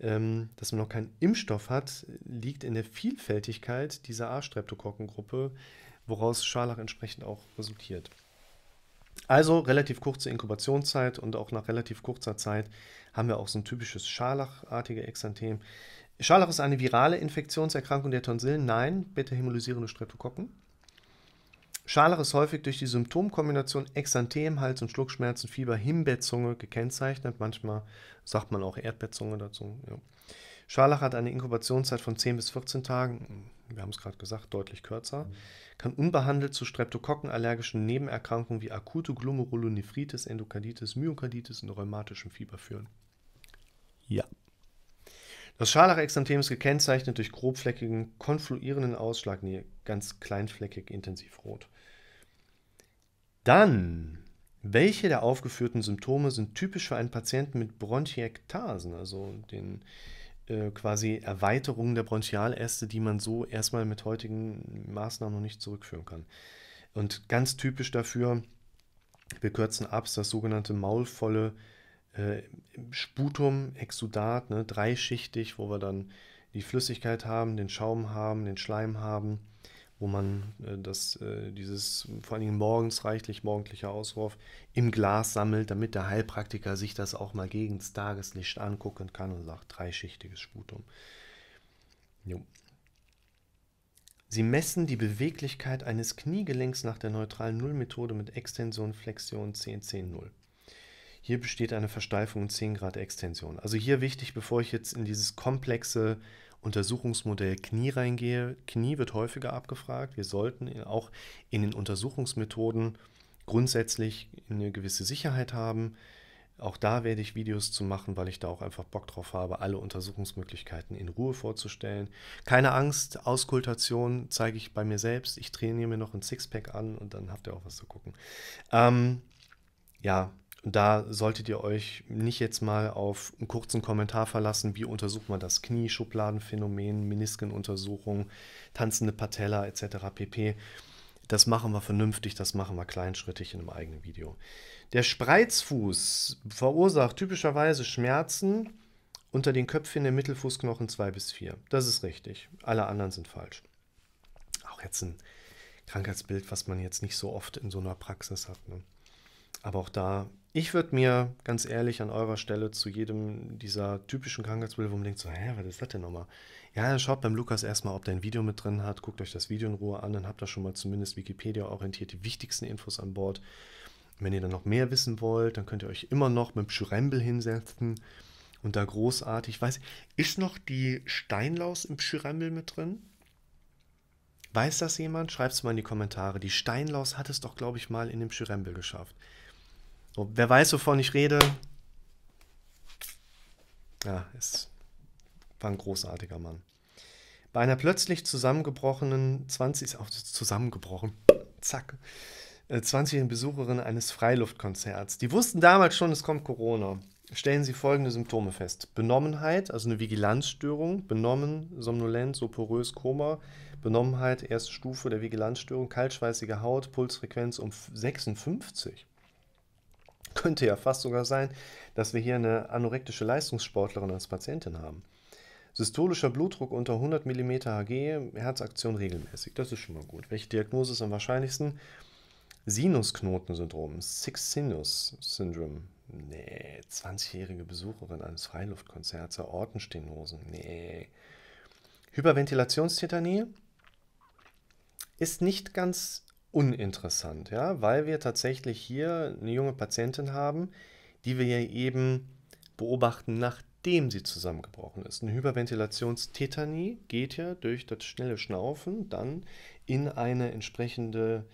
ähm, dass man noch keinen Impfstoff hat, liegt in der Vielfältigkeit dieser A-Streptokokkengruppe, woraus Scharlach entsprechend auch resultiert. Also relativ kurze Inkubationszeit und auch nach relativ kurzer Zeit haben wir auch so ein typisches scharlachartige Exanthem. Scharlach ist eine virale Infektionserkrankung der Tonsillen. Nein, beta hemolysierende Streptokokken. Scharlach ist häufig durch die Symptomkombination Exanthem, Hals- und Schluckschmerzen, Fieber, Himbeerzunge gekennzeichnet. Manchmal sagt man auch Erdbeerzunge dazu. Ja. Scharlach hat eine Inkubationszeit von 10 bis 14 Tagen, wir haben es gerade gesagt, deutlich kürzer, kann unbehandelt zu streptokokkenallergischen Nebenerkrankungen wie akute Glomerulonephritis, Endokarditis, Myokarditis und rheumatischem Fieber führen. Ja. Das Scharlach-Exanthem ist gekennzeichnet durch grobfleckigen, konfluierenden Ausschlag, nee, ganz kleinfleckig, intensiv rot. Dann, welche der aufgeführten Symptome sind typisch für einen Patienten mit Bronchiektasen, also den äh, quasi Erweiterungen der Bronchialäste, die man so erstmal mit heutigen Maßnahmen noch nicht zurückführen kann? Und ganz typisch dafür, wir kürzen ab, das sogenannte maulvolle äh, Sputum, Exudat, ne, dreischichtig, wo wir dann die Flüssigkeit haben, den Schaum haben, den Schleim haben, wo man äh, das, äh, dieses vor allen Dingen morgens reichlich morgendlicher Auswurf im Glas sammelt, damit der Heilpraktiker sich das auch mal gegen das Tageslicht angucken kann und sagt, dreischichtiges Sputum. Jo. Sie messen die Beweglichkeit eines Kniegelenks nach der neutralen Nullmethode mit Extension, Flexion, 10, 10, 0. Hier besteht eine Versteifung in 10 Grad Extension. Also hier wichtig, bevor ich jetzt in dieses komplexe Untersuchungsmodell Knie reingehe. Knie wird häufiger abgefragt. Wir sollten auch in den Untersuchungsmethoden grundsätzlich eine gewisse Sicherheit haben. Auch da werde ich Videos zu machen, weil ich da auch einfach Bock drauf habe, alle Untersuchungsmöglichkeiten in Ruhe vorzustellen. Keine Angst, Auskultation zeige ich bei mir selbst. Ich trainiere mir noch ein Sixpack an und dann habt ihr auch was zu gucken. Ähm, ja, da solltet ihr euch nicht jetzt mal auf einen kurzen Kommentar verlassen, wie untersucht man das Knie, Schubladenphänomen, Meniskenuntersuchung, tanzende Patella etc. pp. Das machen wir vernünftig, das machen wir kleinschrittig in einem eigenen Video. Der Spreizfuß verursacht typischerweise Schmerzen unter den Köpfen der Mittelfußknochen 2 bis 4. Das ist richtig. Alle anderen sind falsch. Auch jetzt ein Krankheitsbild, was man jetzt nicht so oft in so einer Praxis hat. Ne? Aber auch da, ich würde mir ganz ehrlich an eurer Stelle zu jedem dieser typischen Krankheitsbilder, wo man denkt so, hä, was ist das denn nochmal? Ja, schaut beim Lukas erstmal, ob der ein Video mit drin hat, guckt euch das Video in Ruhe an, dann habt ihr schon mal zumindest Wikipedia-orientiert die wichtigsten Infos an Bord. Wenn ihr dann noch mehr wissen wollt, dann könnt ihr euch immer noch mit dem Schrembel hinsetzen und da großartig, weiß ist noch die Steinlaus im Schrembel mit drin? Weiß das jemand? Schreibt es mal in die Kommentare. Die Steinlaus hat es doch, glaube ich, mal in dem Schrembel geschafft. So, wer weiß, wovon ich rede? Ja, es war ein großartiger Mann. Bei einer plötzlich zusammengebrochenen 20, auch zusammengebrochen, zack, 20 äh, Besucherin eines Freiluftkonzerts. Die wussten damals schon, es kommt Corona. Stellen sie folgende Symptome fest: Benommenheit, also eine Vigilanzstörung, benommen, somnolent, soporös, Koma, Benommenheit, erste Stufe der Vigilanzstörung, kaltschweißige Haut, Pulsfrequenz um 56 könnte ja fast sogar sein, dass wir hier eine anorektische Leistungssportlerin als Patientin haben. Systolischer Blutdruck unter 100 mm Hg, Herzaktion regelmäßig. Das ist schon mal gut. Welche Diagnose ist am wahrscheinlichsten? Sinusknotensyndrom, Six Sinus Syndrome. Nee, 20-jährige Besucherin eines Freiluftkonzerts, Aortenstenose. Nee. Hyperventilationstitanie ist nicht ganz uninteressant, ja, weil wir tatsächlich hier eine junge Patientin haben, die wir ja eben beobachten, nachdem sie zusammengebrochen ist. Eine Hyperventilationstetanie geht ja durch das schnelle Schnaufen dann in eine entsprechende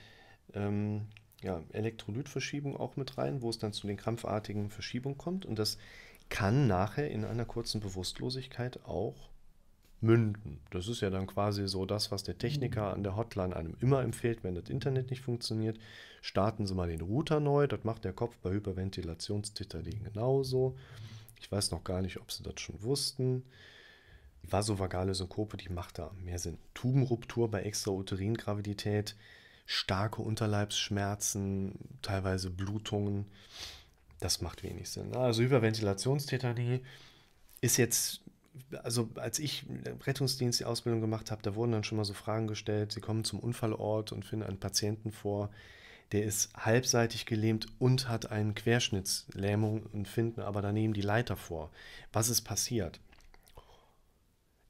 ähm, ja, Elektrolytverschiebung auch mit rein, wo es dann zu den krampfartigen Verschiebungen kommt. Und das kann nachher in einer kurzen Bewusstlosigkeit auch münden. Das ist ja dann quasi so das, was der Techniker an der Hotline einem immer empfiehlt, wenn das Internet nicht funktioniert. Starten Sie mal den Router neu, das macht der Kopf bei Hyperventilationstitterlingen genauso. Ich weiß noch gar nicht, ob Sie das schon wussten. vasovagale Synkope, die macht da mehr Sinn. Tubenruptur bei Extrauteringravität, starke Unterleibsschmerzen, teilweise Blutungen, das macht wenig Sinn. Also Hyperventilationstetanie ist jetzt also als ich äh, Rettungsdienst die Ausbildung gemacht habe, da wurden dann schon mal so Fragen gestellt. Sie kommen zum Unfallort und finden einen Patienten vor, der ist halbseitig gelähmt und hat eine Querschnittslähmung und finden aber daneben die Leiter vor. Was ist passiert?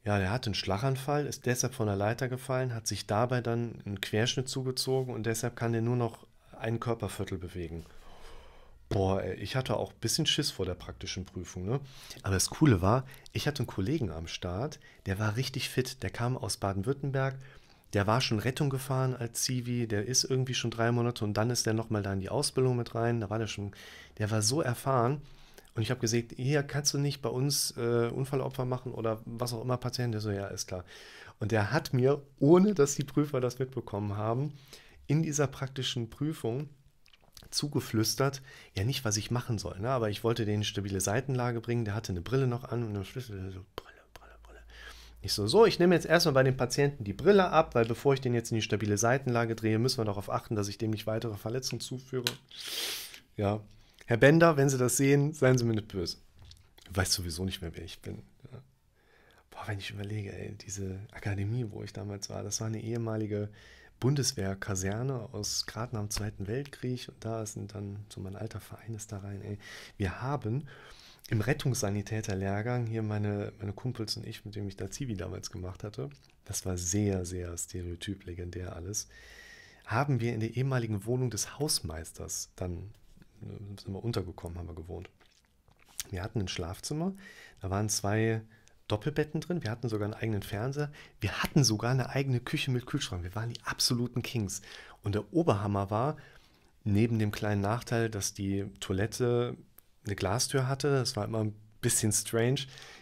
Ja, der hat einen Schlaganfall, ist deshalb von der Leiter gefallen, hat sich dabei dann einen Querschnitt zugezogen und deshalb kann er nur noch ein Körperviertel bewegen. Boah, ey, ich hatte auch ein bisschen Schiss vor der praktischen Prüfung, ne? Aber das Coole war, ich hatte einen Kollegen am Start, der war richtig fit, der kam aus Baden-Württemberg, der war schon Rettung gefahren als Zivi, der ist irgendwie schon drei Monate und dann ist der nochmal da in die Ausbildung mit rein, da war der schon, der war so erfahren und ich habe gesagt, hier kannst du nicht bei uns äh, Unfallopfer machen oder was auch immer Patienten, der so, ja, ist klar. Und der hat mir, ohne dass die Prüfer das mitbekommen haben, in dieser praktischen Prüfung zugeflüstert, ja nicht, was ich machen soll, ne? aber ich wollte den in stabile Seitenlage bringen, der hatte eine Brille noch an und dann flüsterte so, Brille, Brille, Brille. Ich so, so, ich nehme jetzt erstmal bei dem Patienten die Brille ab, weil bevor ich den jetzt in die stabile Seitenlage drehe, müssen wir darauf achten, dass ich dem nicht weitere Verletzungen zuführe. Ja. Herr Bender, wenn Sie das sehen, seien Sie mir nicht böse. Ich weiß sowieso nicht mehr, wer ich bin. Ja. Boah, wenn ich überlege, ey, diese Akademie, wo ich damals war, das war eine ehemalige Bundeswehrkaserne aus gerade nach dem Zweiten Weltkrieg. Und da sind dann, so mein alter Verein ist da rein, ey. Wir haben im Rettungssanitäterlehrgang, hier meine, meine Kumpels und ich, mit dem ich da Zivi damals gemacht hatte, das war sehr, sehr stereotyp, legendär alles, haben wir in der ehemaligen Wohnung des Hausmeisters dann, äh, sind wir untergekommen, haben wir gewohnt. Wir hatten ein Schlafzimmer, da waren zwei Doppelbetten drin, wir hatten sogar einen eigenen Fernseher, wir hatten sogar eine eigene Küche mit Kühlschrank, wir waren die absoluten Kings. Und der Oberhammer war, neben dem kleinen Nachteil, dass die Toilette eine Glastür hatte, das war immer ein bisschen strange,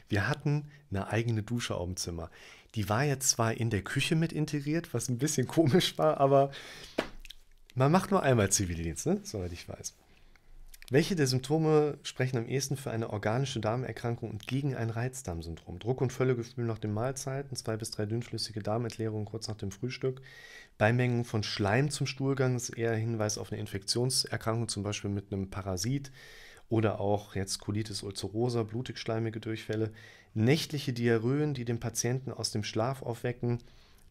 wir hatten eine eigene Dusche auf dem Zimmer. Die war jetzt zwar in der Küche mit integriert, was ein bisschen komisch war, aber man macht nur einmal Zivildienst, ne? soweit ich weiß. Welche der Symptome sprechen am ehesten für eine organische Darmerkrankung und gegen ein Reizdarmsyndrom? Druck und Völlegefühl nach den Mahlzeiten, zwei bis drei dünnflüssige Darmentleerungen kurz nach dem Frühstück, Beimengung von Schleim zum Stuhlgang ist eher Hinweis auf eine Infektionserkrankung, zum Beispiel mit einem Parasit oder auch jetzt Colitis ulcerosa, blutig-schleimige Durchfälle, nächtliche Diarrhöen, die den Patienten aus dem Schlaf aufwecken,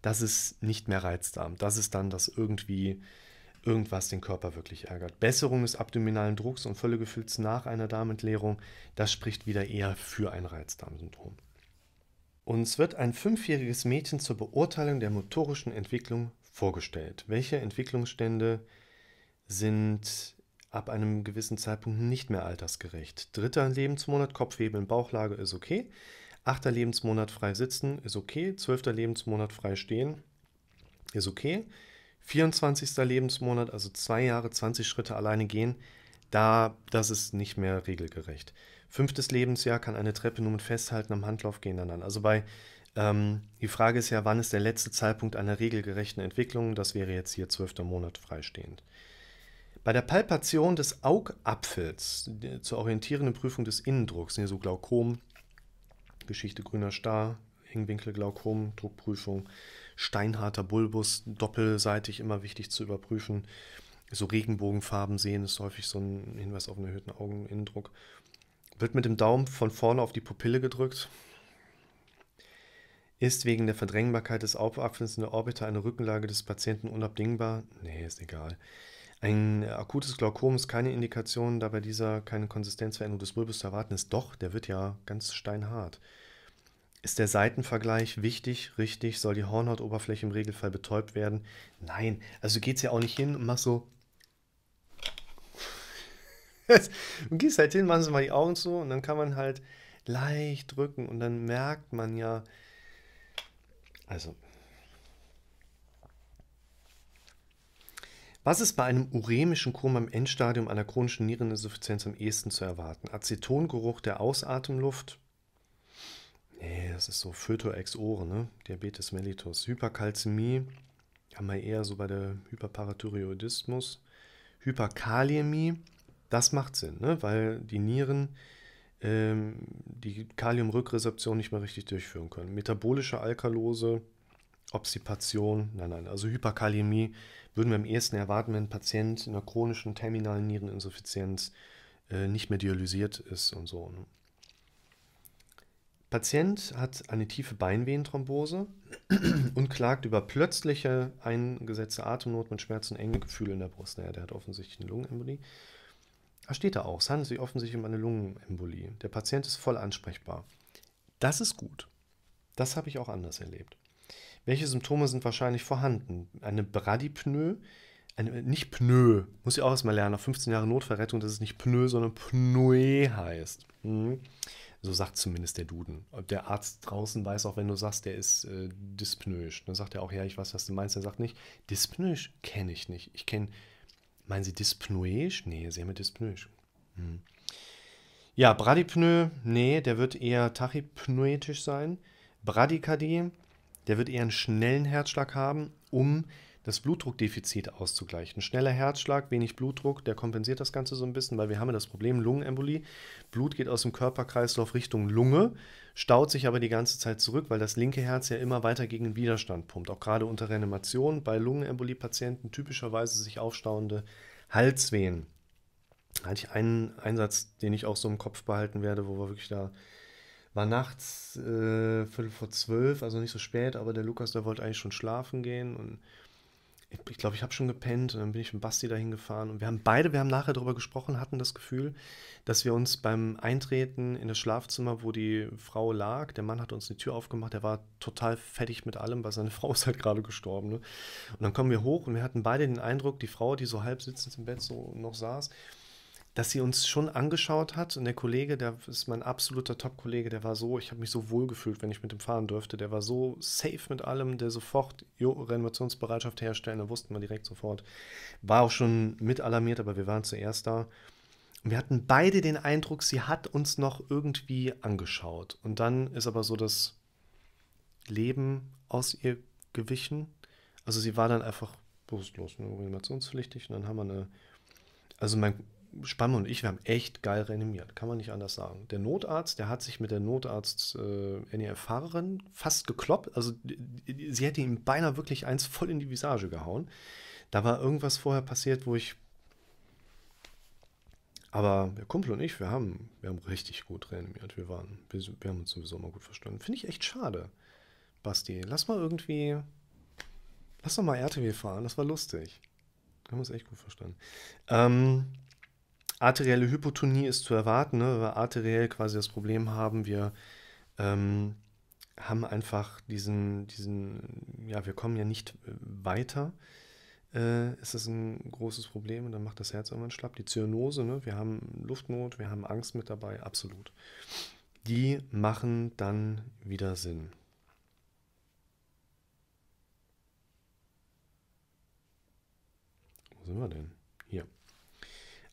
das ist nicht mehr Reizdarm. Das ist dann, das irgendwie irgendwas den Körper wirklich ärgert. Besserung des abdominalen Drucks und Völlegefühls nach einer Darmentleerung, das spricht wieder eher für ein Reizdarmsyndrom. Uns wird ein fünfjähriges Mädchen zur Beurteilung der motorischen Entwicklung vorgestellt. Welche Entwicklungsstände sind ab einem gewissen Zeitpunkt nicht mehr altersgerecht? Dritter Lebensmonat, Kopfhebeln, Bauchlage ist okay. Achter Lebensmonat frei sitzen ist okay. Zwölfter Lebensmonat frei stehen ist okay. 24. Lebensmonat, also zwei Jahre, 20 Schritte alleine gehen, da, das ist nicht mehr regelgerecht. Fünftes Lebensjahr kann eine Treppe nur mit Festhalten am Handlauf gehen dann an. Also bei, ähm, die Frage ist ja, wann ist der letzte Zeitpunkt einer regelgerechten Entwicklung? Das wäre jetzt hier zwölfter Monat freistehend. Bei der Palpation des Augapfels zur orientierenden Prüfung des Innendrucks, hier so Glaukom, Geschichte grüner Star, Hingwinkel Glaukom, Druckprüfung, steinharter Bulbus, doppelseitig immer wichtig zu überprüfen. So Regenbogenfarben sehen ist häufig so ein Hinweis auf einen erhöhten Augeninnendruck. Wird mit dem Daumen von vorne auf die Pupille gedrückt. Ist wegen der Verdrängbarkeit des Augapfels in der Orbita eine Rückenlage des Patienten unabdingbar? Nee, ist egal. Ein akutes Glaukom ist keine Indikation, da bei dieser keine Konsistenzveränderung des Bulbus zu erwarten ist. Doch, der wird ja ganz steinhart. Ist der Seitenvergleich wichtig, richtig? Soll die Hornhautoberfläche im Regelfall betäubt werden? Nein, also geht es ja auch nicht hin und machst so. du gehst halt hin, machen sie mal die Augen zu und dann kann man halt leicht drücken und dann merkt man ja. Also. Was ist bei einem uremischen Koma im Endstadium einer chronischen Niereninsuffizienz am ehesten zu erwarten? Acetongeruch der Ausatemluft, das ist so Phytoexore, ne? Diabetes mellitus. Hyperkalzämie haben wir eher so bei der Hyperparathyroidismus. Hyperkaliämie, das macht Sinn, ne? weil die Nieren ähm, die Kaliumrückresorption nicht mehr richtig durchführen können. Metabolische Alkalose, Obstipation, nein, nein, also Hyperkaliämie würden wir am ehesten erwarten, wenn ein Patient in einer chronischen terminalen Niereninsuffizienz äh, nicht mehr dialysiert ist und so. Ne? Patient hat eine tiefe Beinvenenthrombose und klagt über plötzliche eingesetzte Atemnot mit Schmerzen, enge Gefühle in der Brust. Naja, der hat offensichtlich eine Lungenembolie. Da steht da auch, es handelt sich offensichtlich um eine Lungenembolie. Der Patient ist voll ansprechbar. Das ist gut. Das habe ich auch anders erlebt. Welche Symptome sind wahrscheinlich vorhanden? Eine Bradypnoe, eine, nicht Pneu, muss ich auch erstmal lernen, nach 15 Jahren Notfallrettung, dass es nicht Pneu, sondern Pnoe heißt. Hm. So sagt zumindest der Duden. Der Arzt draußen weiß auch, wenn du sagst, der ist äh, dyspnoisch. Dann sagt er auch, ja, ich weiß, was du meinst. Er sagt nicht, dyspnoisch kenne ich nicht. Ich kenne, meinen Sie dyspnoisch? Nee, Sie haben ja dyspnoisch. Hm. Ja, Bradypnoe, nee, der wird eher tachypnoetisch sein. Bradykardie, der wird eher einen schnellen Herzschlag haben, um das Blutdruckdefizit auszugleichen. Schneller Herzschlag, wenig Blutdruck, der kompensiert das Ganze so ein bisschen, weil wir haben ja das Problem Lungenembolie. Blut geht aus dem Körperkreislauf Richtung Lunge, staut sich aber die ganze Zeit zurück, weil das linke Herz ja immer weiter gegen Widerstand pumpt. Auch gerade unter Reanimation bei Lungenembolie-Patienten typischerweise sich aufstauende Halswehen. Da hatte ich einen Einsatz, den ich auch so im Kopf behalten werde, wo wir wirklich da war nachts äh, 5 vor zwölf, also nicht so spät, aber der Lukas, der wollte eigentlich schon schlafen gehen und ich glaube, ich habe schon gepennt und dann bin ich mit Basti dahin gefahren. Und wir haben beide, wir haben nachher darüber gesprochen, hatten das Gefühl, dass wir uns beim Eintreten in das Schlafzimmer, wo die Frau lag, der Mann hat uns die Tür aufgemacht, der war total fettig mit allem, weil seine Frau ist halt gerade gestorben. Ne? Und dann kommen wir hoch und wir hatten beide den Eindruck, die Frau, die so halb sitzend im Bett so noch saß, dass sie uns schon angeschaut hat. Und der Kollege, der ist mein absoluter Top-Kollege, der war so, ich habe mich so wohl gefühlt, wenn ich mit ihm fahren durfte. Der war so safe mit allem, der sofort, jo, Renovationsbereitschaft herstellen, da wussten wir direkt sofort. War auch schon mit alarmiert, aber wir waren zuerst da. Und wir hatten beide den Eindruck, sie hat uns noch irgendwie angeschaut. Und dann ist aber so das Leben aus ihr gewichen. Also sie war dann einfach bewusstlos, ne, renovationspflichtig Und dann haben wir eine, also mein Spamme und ich, wir haben echt geil reanimiert, kann man nicht anders sagen. Der Notarzt, der hat sich mit der Notarzt äh, NEF-Fahrerin fast gekloppt. Also sie hätte ihm beinahe wirklich eins voll in die Visage gehauen. Da war irgendwas vorher passiert, wo ich. Aber der Kumpel und ich, wir haben, wir haben richtig gut reanimiert. Wir waren, wir, wir haben uns sowieso mal gut verstanden. Finde ich echt schade. Basti, lass mal irgendwie. Lass doch mal RTW fahren, das war lustig. Wir haben uns echt gut verstanden. Ähm, arterielle Hypotonie ist zu erwarten, ne, weil wir arteriell quasi das Problem haben, wir ähm, haben einfach diesen, diesen, ja, wir kommen ja nicht äh, weiter. Äh, es ist ein großes Problem und dann macht das Herz irgendwann schlapp. Die Zyanose, ne, wir haben Luftnot, wir haben Angst mit dabei, absolut. Die machen dann wieder Sinn. Wo sind wir denn?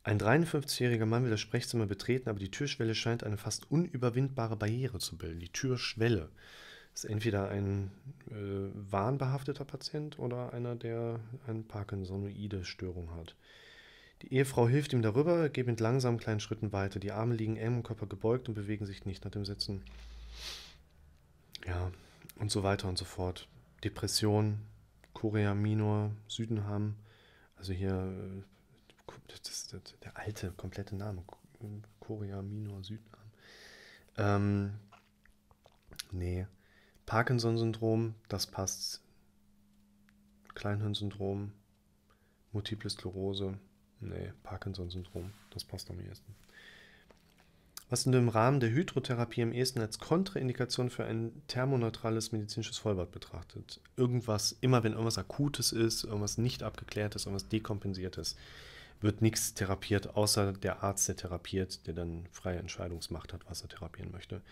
Ein 53-jähriger Mann will das Sprechzimmer betreten, aber die Türschwelle scheint eine fast unüberwindbare Barriere zu bilden. Die Türschwelle ist entweder ein äh, wahnbehafteter Patient oder einer, der eine parkinsonoide Störung hat. Die Ehefrau hilft ihm darüber, geht mit langsamen kleinen Schritten weiter. Die Arme liegen eng im Körper gebeugt und bewegen sich nicht nach dem Sitzen. Ja, und so weiter und so fort. Depression, Korea Minor, Südenham, also hier äh, das, das, der alte, komplette Name, Korea Minor Südnamen. Ähm, nee, Parkinson-Syndrom, das passt. Kleinhirn-Syndrom, Multiple Sklerose, nee, Parkinson-Syndrom, das passt am ehesten. Was in im Rahmen der Hydrotherapie am ehesten als Kontraindikation für ein thermoneutrales medizinisches Vollbad betrachtet. Irgendwas, immer wenn irgendwas Akutes ist, irgendwas nicht abgeklärtes, irgendwas Dekompensiertes wird nichts therapiert, außer der Arzt, der therapiert, der dann freie Entscheidungsmacht hat, was er therapieren möchte.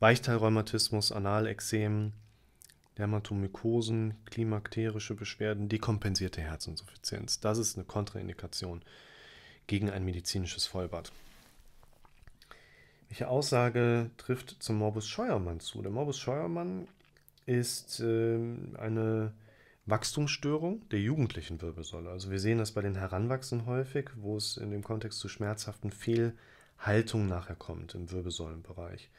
Weichteilrheumatismus, Analexem, Dermatomykosen, klimakterische Beschwerden, dekompensierte Herzinsuffizienz. Das ist eine Kontraindikation gegen ein medizinisches Vollbad. Welche Aussage trifft zum Morbus Scheuermann zu? Der Morbus Scheuermann ist äh, eine Wachstumsstörung der jugendlichen Wirbelsäule. Also wir sehen das bei den Heranwachsenden häufig, wo es in dem Kontext zu schmerzhaften Fehlhaltungen nachher kommt im Wirbelsäulenbereich.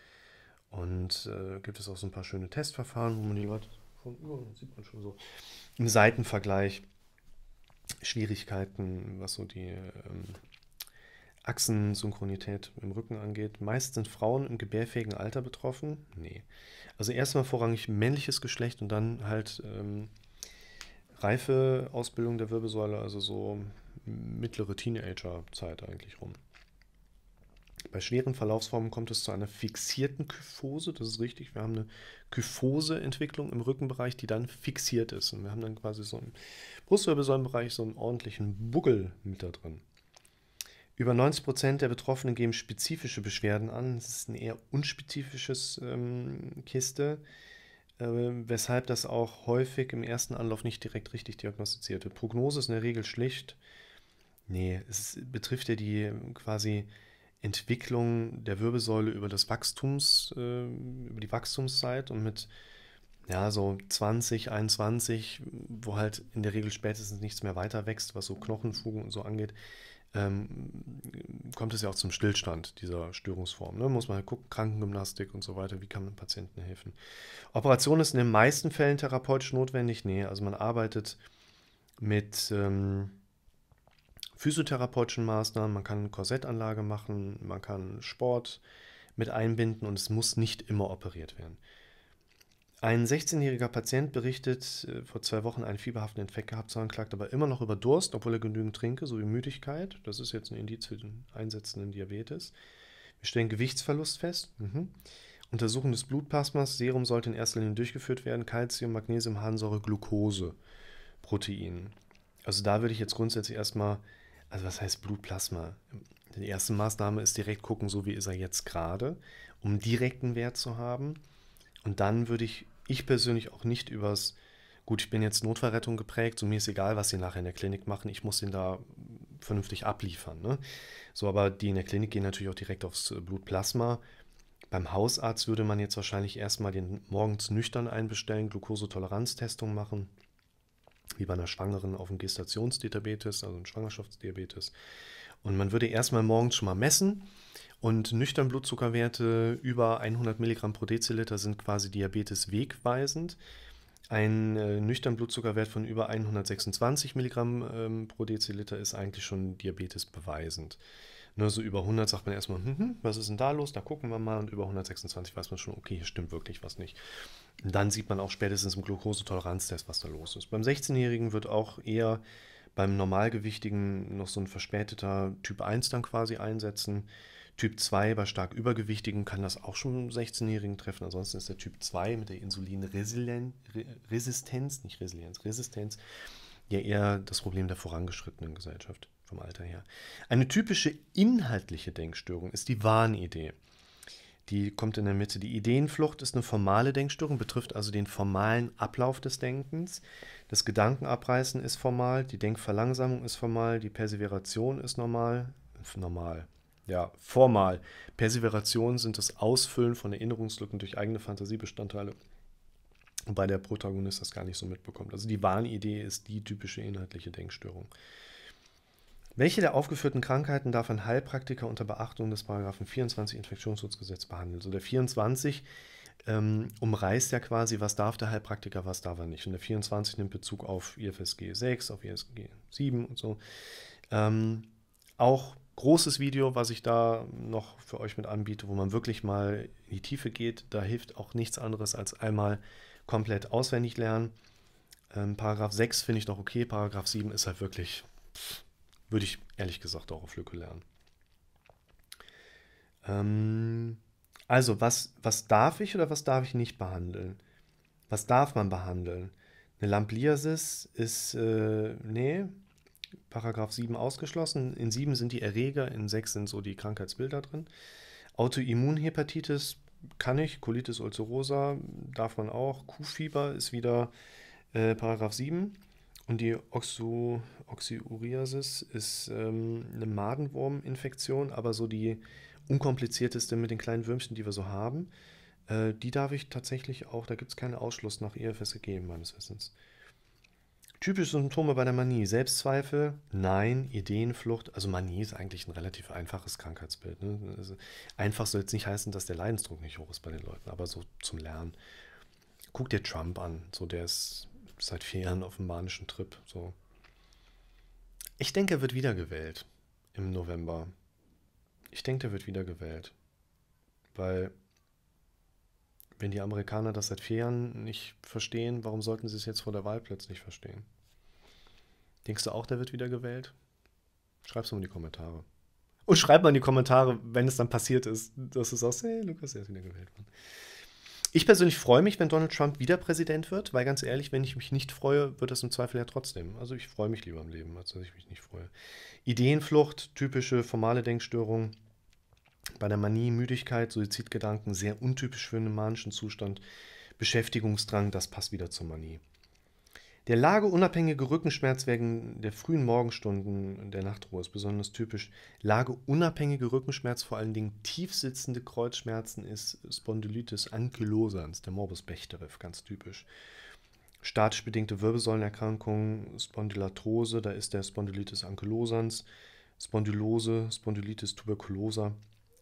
Und äh, gibt es auch so ein paar schöne Testverfahren, wo man die Leute von oh, sieht man schon so, im Seitenvergleich Schwierigkeiten, was so die ähm, Achsensynchronität im Rücken angeht. Meist sind Frauen im gebärfähigen Alter betroffen? Nee. Also erstmal vorrangig männliches Geschlecht und dann halt ähm, reife Ausbildung der Wirbelsäule, also so mittlere Teenager-Zeit eigentlich rum. Bei schweren Verlaufsformen kommt es zu einer fixierten Kyphose. Das ist richtig. Wir haben eine Kyphose-Entwicklung im Rückenbereich, die dann fixiert ist. Und wir haben dann quasi so im Brustwirbelsäulenbereich so einen ordentlichen Buckel mit da drin. Über 90 Prozent der Betroffenen geben spezifische Beschwerden an. Das ist eine eher unspezifische ähm, Kiste. Ähm, weshalb das auch häufig im ersten Anlauf nicht direkt richtig diagnostiziert wird. Prognose ist in der Regel schlicht. Nee, es betrifft ja die ähm, quasi Entwicklung der Wirbelsäule über das Wachstums, ähm, über die Wachstumszeit und mit ja, so 20, 21, wo halt in der Regel spätestens nichts mehr weiter wächst, was so Knochenfugen und so angeht, ähm, kommt es ja auch zum Stillstand dieser Störungsform. Ne? Muss man halt gucken, Krankengymnastik und so weiter, wie kann man Patienten helfen. Operation ist in den meisten Fällen therapeutisch notwendig? Nee, also man arbeitet mit ähm, physiotherapeutischen Maßnahmen, man kann Korsettanlage machen, man kann Sport mit einbinden und es muss nicht immer operiert werden. Ein 16-jähriger Patient berichtet, äh, vor zwei Wochen einen fieberhaften Infekt gehabt zu haben, klagt aber immer noch über Durst, obwohl er genügend trinke, sowie Müdigkeit. Das ist jetzt ein Indiz für den einsetzenden Diabetes. Wir stellen Gewichtsverlust fest. Mhm. Untersuchung des Blutplasmas. Serum sollte in erster Linie durchgeführt werden. Calcium, Magnesium, Harnsäure, Glucose, Protein. Also da würde ich jetzt grundsätzlich erstmal, also was heißt Blutplasma? Die erste Maßnahme ist direkt gucken, so wie ist er jetzt gerade, um direkten Wert zu haben. Und dann würde ich, ich persönlich auch nicht übers, gut, ich bin jetzt Notfallrettung geprägt, so mir ist egal, was sie nachher in der Klinik machen, ich muss den da vernünftig abliefern. Ne? So, aber die in der Klinik gehen natürlich auch direkt aufs Blutplasma. Beim Hausarzt würde man jetzt wahrscheinlich erstmal den morgens nüchtern einbestellen, Glukosetoleranztestung machen, wie bei einer Schwangeren auf dem Gestationsdiabetes, also einem Schwangerschaftsdiabetes. Und man würde erstmal morgens schon mal messen, und nüchtern Blutzuckerwerte über 100 Milligramm pro Deziliter sind quasi Diabetes wegweisend. Ein äh, nüchtern Blutzuckerwert von über 126 Milligramm ähm, pro Deziliter ist eigentlich schon Diabetes beweisend. Nur ne, so über 100 sagt man erstmal, hm, hm, was ist denn da los? Da gucken wir mal. Und über 126 weiß man schon, okay, hier stimmt wirklich was nicht. Und dann sieht man auch spätestens im Glukosetoleranztest, was da los ist. Beim 16-Jährigen wird auch eher beim Normalgewichtigen noch so ein verspäteter Typ 1 dann quasi einsetzen. Typ 2 bei stark Übergewichtigen kann das auch schon 16-Jährigen treffen. Ansonsten ist der Typ 2 mit der Insulinresistenz, nicht Resilienz, Resistenz, ja eher das Problem der vorangeschrittenen Gesellschaft vom Alter her. Eine typische inhaltliche Denkstörung ist die Wahnidee. Die kommt in der Mitte. Die Ideenflucht ist eine formale Denkstörung, betrifft also den formalen Ablauf des Denkens. Das Gedankenabreißen ist formal, die Denkverlangsamung ist formal, die Perseveration ist normal. Normal ja, formal. Perseveration sind das Ausfüllen von Erinnerungslücken durch eigene Fantasiebestandteile, wobei der Protagonist das gar nicht so mitbekommt. Also die Wahnidee ist die typische inhaltliche Denkstörung. Welche der aufgeführten Krankheiten darf ein Heilpraktiker unter Beachtung des Paragraphen 24 Infektionsschutzgesetz behandeln? Also der 24 ähm, umreißt ja quasi, was darf der Heilpraktiker, was darf er nicht. Und der 24 nimmt Bezug auf IFSG 6, auf IFSG 7 und so. Ähm, auch großes Video, was ich da noch für euch mit anbiete, wo man wirklich mal in die Tiefe geht. Da hilft auch nichts anderes als einmal komplett auswendig lernen. Ähm, Paragraph 6 finde ich noch okay, Paragraph 7 ist halt wirklich, würde ich ehrlich gesagt auch auf Lücke lernen. Ähm, also, was, was darf ich oder was darf ich nicht behandeln? Was darf man behandeln? Eine Lampliasis ist, äh, nee, Paragraph 7 ausgeschlossen. In 7 sind die Erreger, in 6 sind so die Krankheitsbilder drin. Autoimmunhepatitis kann ich, Colitis ulcerosa darf man auch, Kuhfieber ist wieder äh, Paragraph 7 und die Oxo, Oxyuriasis ist ähm, eine Madenwurminfektion, aber so die unkomplizierteste mit den kleinen Würmchen, die wir so haben. Äh, die darf ich tatsächlich auch, da gibt es keinen Ausschluss nach EFSG meines Wissens. Typische Symptome bei der Manie: Selbstzweifel, Nein, Ideenflucht. Also, Manie ist eigentlich ein relativ einfaches Krankheitsbild. Ne? Also einfach soll jetzt nicht heißen, dass der Leidensdruck nicht hoch ist bei den Leuten, aber so zum Lernen. Guck dir Trump an. So, der ist seit vier Jahren auf einem manischen Trip. So. Ich denke, er wird wiedergewählt im November. Ich denke, er wird wiedergewählt. Weil wenn die Amerikaner das seit vier Jahren nicht verstehen, warum sollten sie es jetzt vor der Wahl plötzlich verstehen? Denkst du auch, der wird wieder gewählt? Schreib's mal in die Kommentare. Und schreib mal in die Kommentare, wenn es dann passiert ist, dass du sagst, hey, Lukas, er ist wieder gewählt worden. Ich persönlich freue mich, wenn Donald Trump wieder Präsident wird, weil ganz ehrlich, wenn ich mich nicht freue, wird das im Zweifel ja trotzdem. Also ich freue mich lieber im Leben, als dass ich mich nicht freue. Ideenflucht, typische formale Denkstörung. Bei der Manie, Müdigkeit, Suizidgedanken, sehr untypisch für einen manischen Zustand, Beschäftigungsdrang, das passt wieder zur Manie. Der lageunabhängige Rückenschmerz wegen der frühen Morgenstunden der Nachtruhe ist besonders typisch. Lageunabhängige Rückenschmerz, vor allen Dingen tiefsitzende Kreuzschmerzen, ist Spondylitis ankylosans, der Morbus Bechterew, ganz typisch. Statisch bedingte Wirbelsäulenerkrankungen, Spondylarthrose, da ist der Spondylitis ankylosans, Spondylose, Spondylitis tuberculosa,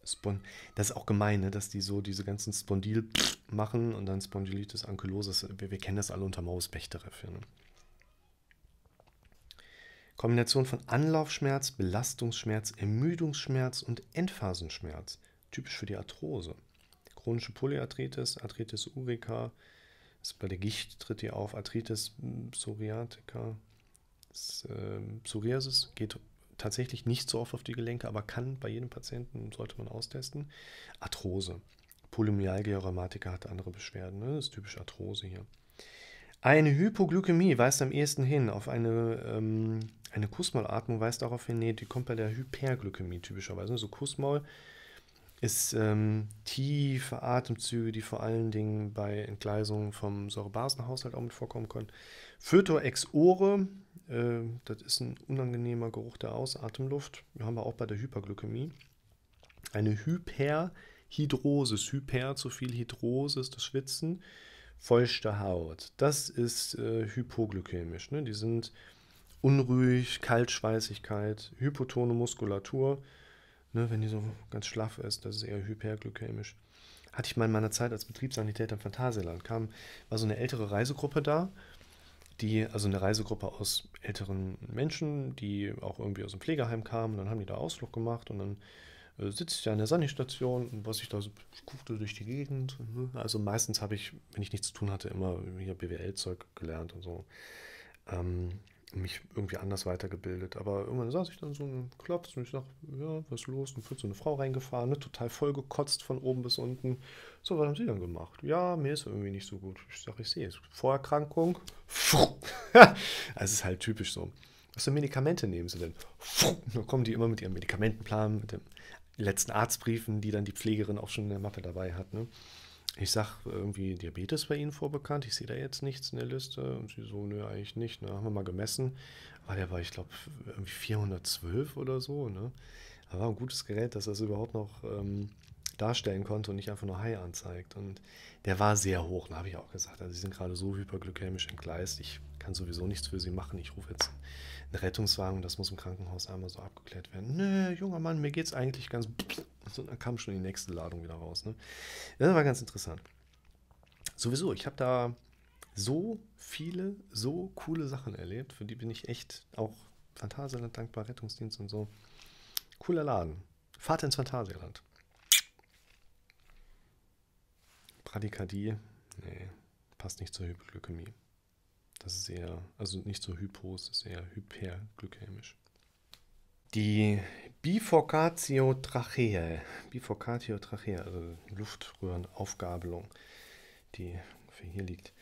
Spon das ist auch gemein, ne? dass die so diese ganzen Spondil machen und dann Spondylitis ankylosis. Wir, wir kennen das alle unter Mausbechtereffe. Ne? Kombination von Anlaufschmerz, Belastungsschmerz, Ermüdungsschmerz und Endphasenschmerz. Typisch für die Arthrose. Chronische Polyarthritis, Arthritis urica, bei der Gicht tritt die auf, Arthritis hm, psoriatica, äh, Psoriasis geht tatsächlich nicht so oft auf die Gelenke, aber kann bei jedem Patienten, sollte man austesten. Arthrose. Polymyalgia rheumatica hat andere Beschwerden, ne? das ist typisch Arthrose hier. Eine Hypoglykämie weist am ehesten hin auf eine, ähm, eine Kussmaulatmung, weist darauf hin, nee, die kommt bei der Hyperglykämie typischerweise. Ne? So Kussmaul ist ähm, tiefe Atemzüge, die vor allen Dingen bei Entgleisungen vom Säurebasenhaushalt auch mit vorkommen können. Phytor äh, das ist ein unangenehmer Geruch der Ausatemluft. Wir haben wir auch bei der Hyperglykämie. Eine Hyperhidrosis, Hyper, zu viel Hydrosis, das Schwitzen, feuchte Haut. Das ist äh, hypoglykämisch. Ne? Die sind unruhig, Kaltschweißigkeit, hypotone Muskulatur Ne, wenn die so ganz schlaff ist, das ist eher hyperglykämisch. Hatte ich mal in meiner Zeit als Betriebssanitäter im Phantasialand, kam, war so eine ältere Reisegruppe da, die, also eine Reisegruppe aus älteren Menschen, die auch irgendwie aus dem Pflegeheim kamen, dann haben die da Ausflug gemacht und dann äh, sitze ich da an der sani und was ich da so guckte durch die Gegend. Also meistens habe ich, wenn ich nichts zu tun hatte, immer hier BWL-Zeug gelernt und so. Ähm, mich irgendwie anders weitergebildet. Aber irgendwann saß ich dann so und klopft und ich dachte, ja, was ist los? Und wird so eine Frau reingefahren, ne? total gekotzt von oben bis unten. So, was haben Sie dann gemacht? Ja, mir ist irgendwie nicht so gut. Ich sage, ich sehe es. Vorerkrankung. Also, es ist halt typisch so. Was für Medikamente nehmen Sie denn? Da kommen die immer mit ihrem Medikamentenplan, mit den letzten Arztbriefen, die dann die Pflegerin auch schon in der Mappe dabei hat. Ne? ich sag irgendwie Diabetes bei Ihnen vorbekannt. Ich sehe da jetzt nichts in der Liste. Und sie so, nö, eigentlich nicht. Ne? Haben wir mal gemessen. Aber der war, ich glaube, irgendwie 412 oder so. Ne? Aber war ein gutes Gerät, dass das überhaupt noch ähm, darstellen konnte und nicht einfach nur High anzeigt. Und der war sehr hoch. Da ne? habe ich auch gesagt, also Sie sind gerade so hyperglykämisch entgleist. Ich kann sowieso nichts für Sie machen. Ich rufe jetzt einen Rettungswagen. Das muss im Krankenhaus einmal so abgeklärt werden. Nö, junger Mann, mir geht's eigentlich ganz Achso, dann kam schon die nächste Ladung wieder raus. Ne? Das war ganz interessant. Sowieso, ich habe da so viele, so coole Sachen erlebt. Für die bin ich echt auch Phantasialand dankbar, Rettungsdienst und so. Cooler Laden. Fahrt ins Phantasialand. Pradikadie, nee, passt nicht zur Hypoglykämie. Das ist eher, also nicht zur Hypos, ist eher hyperglykämisch. Die Bifurcatio Tracheae. Bifurcatio Tracheae, also Luftröhrenaufgabelung, die ungefähr hier liegt.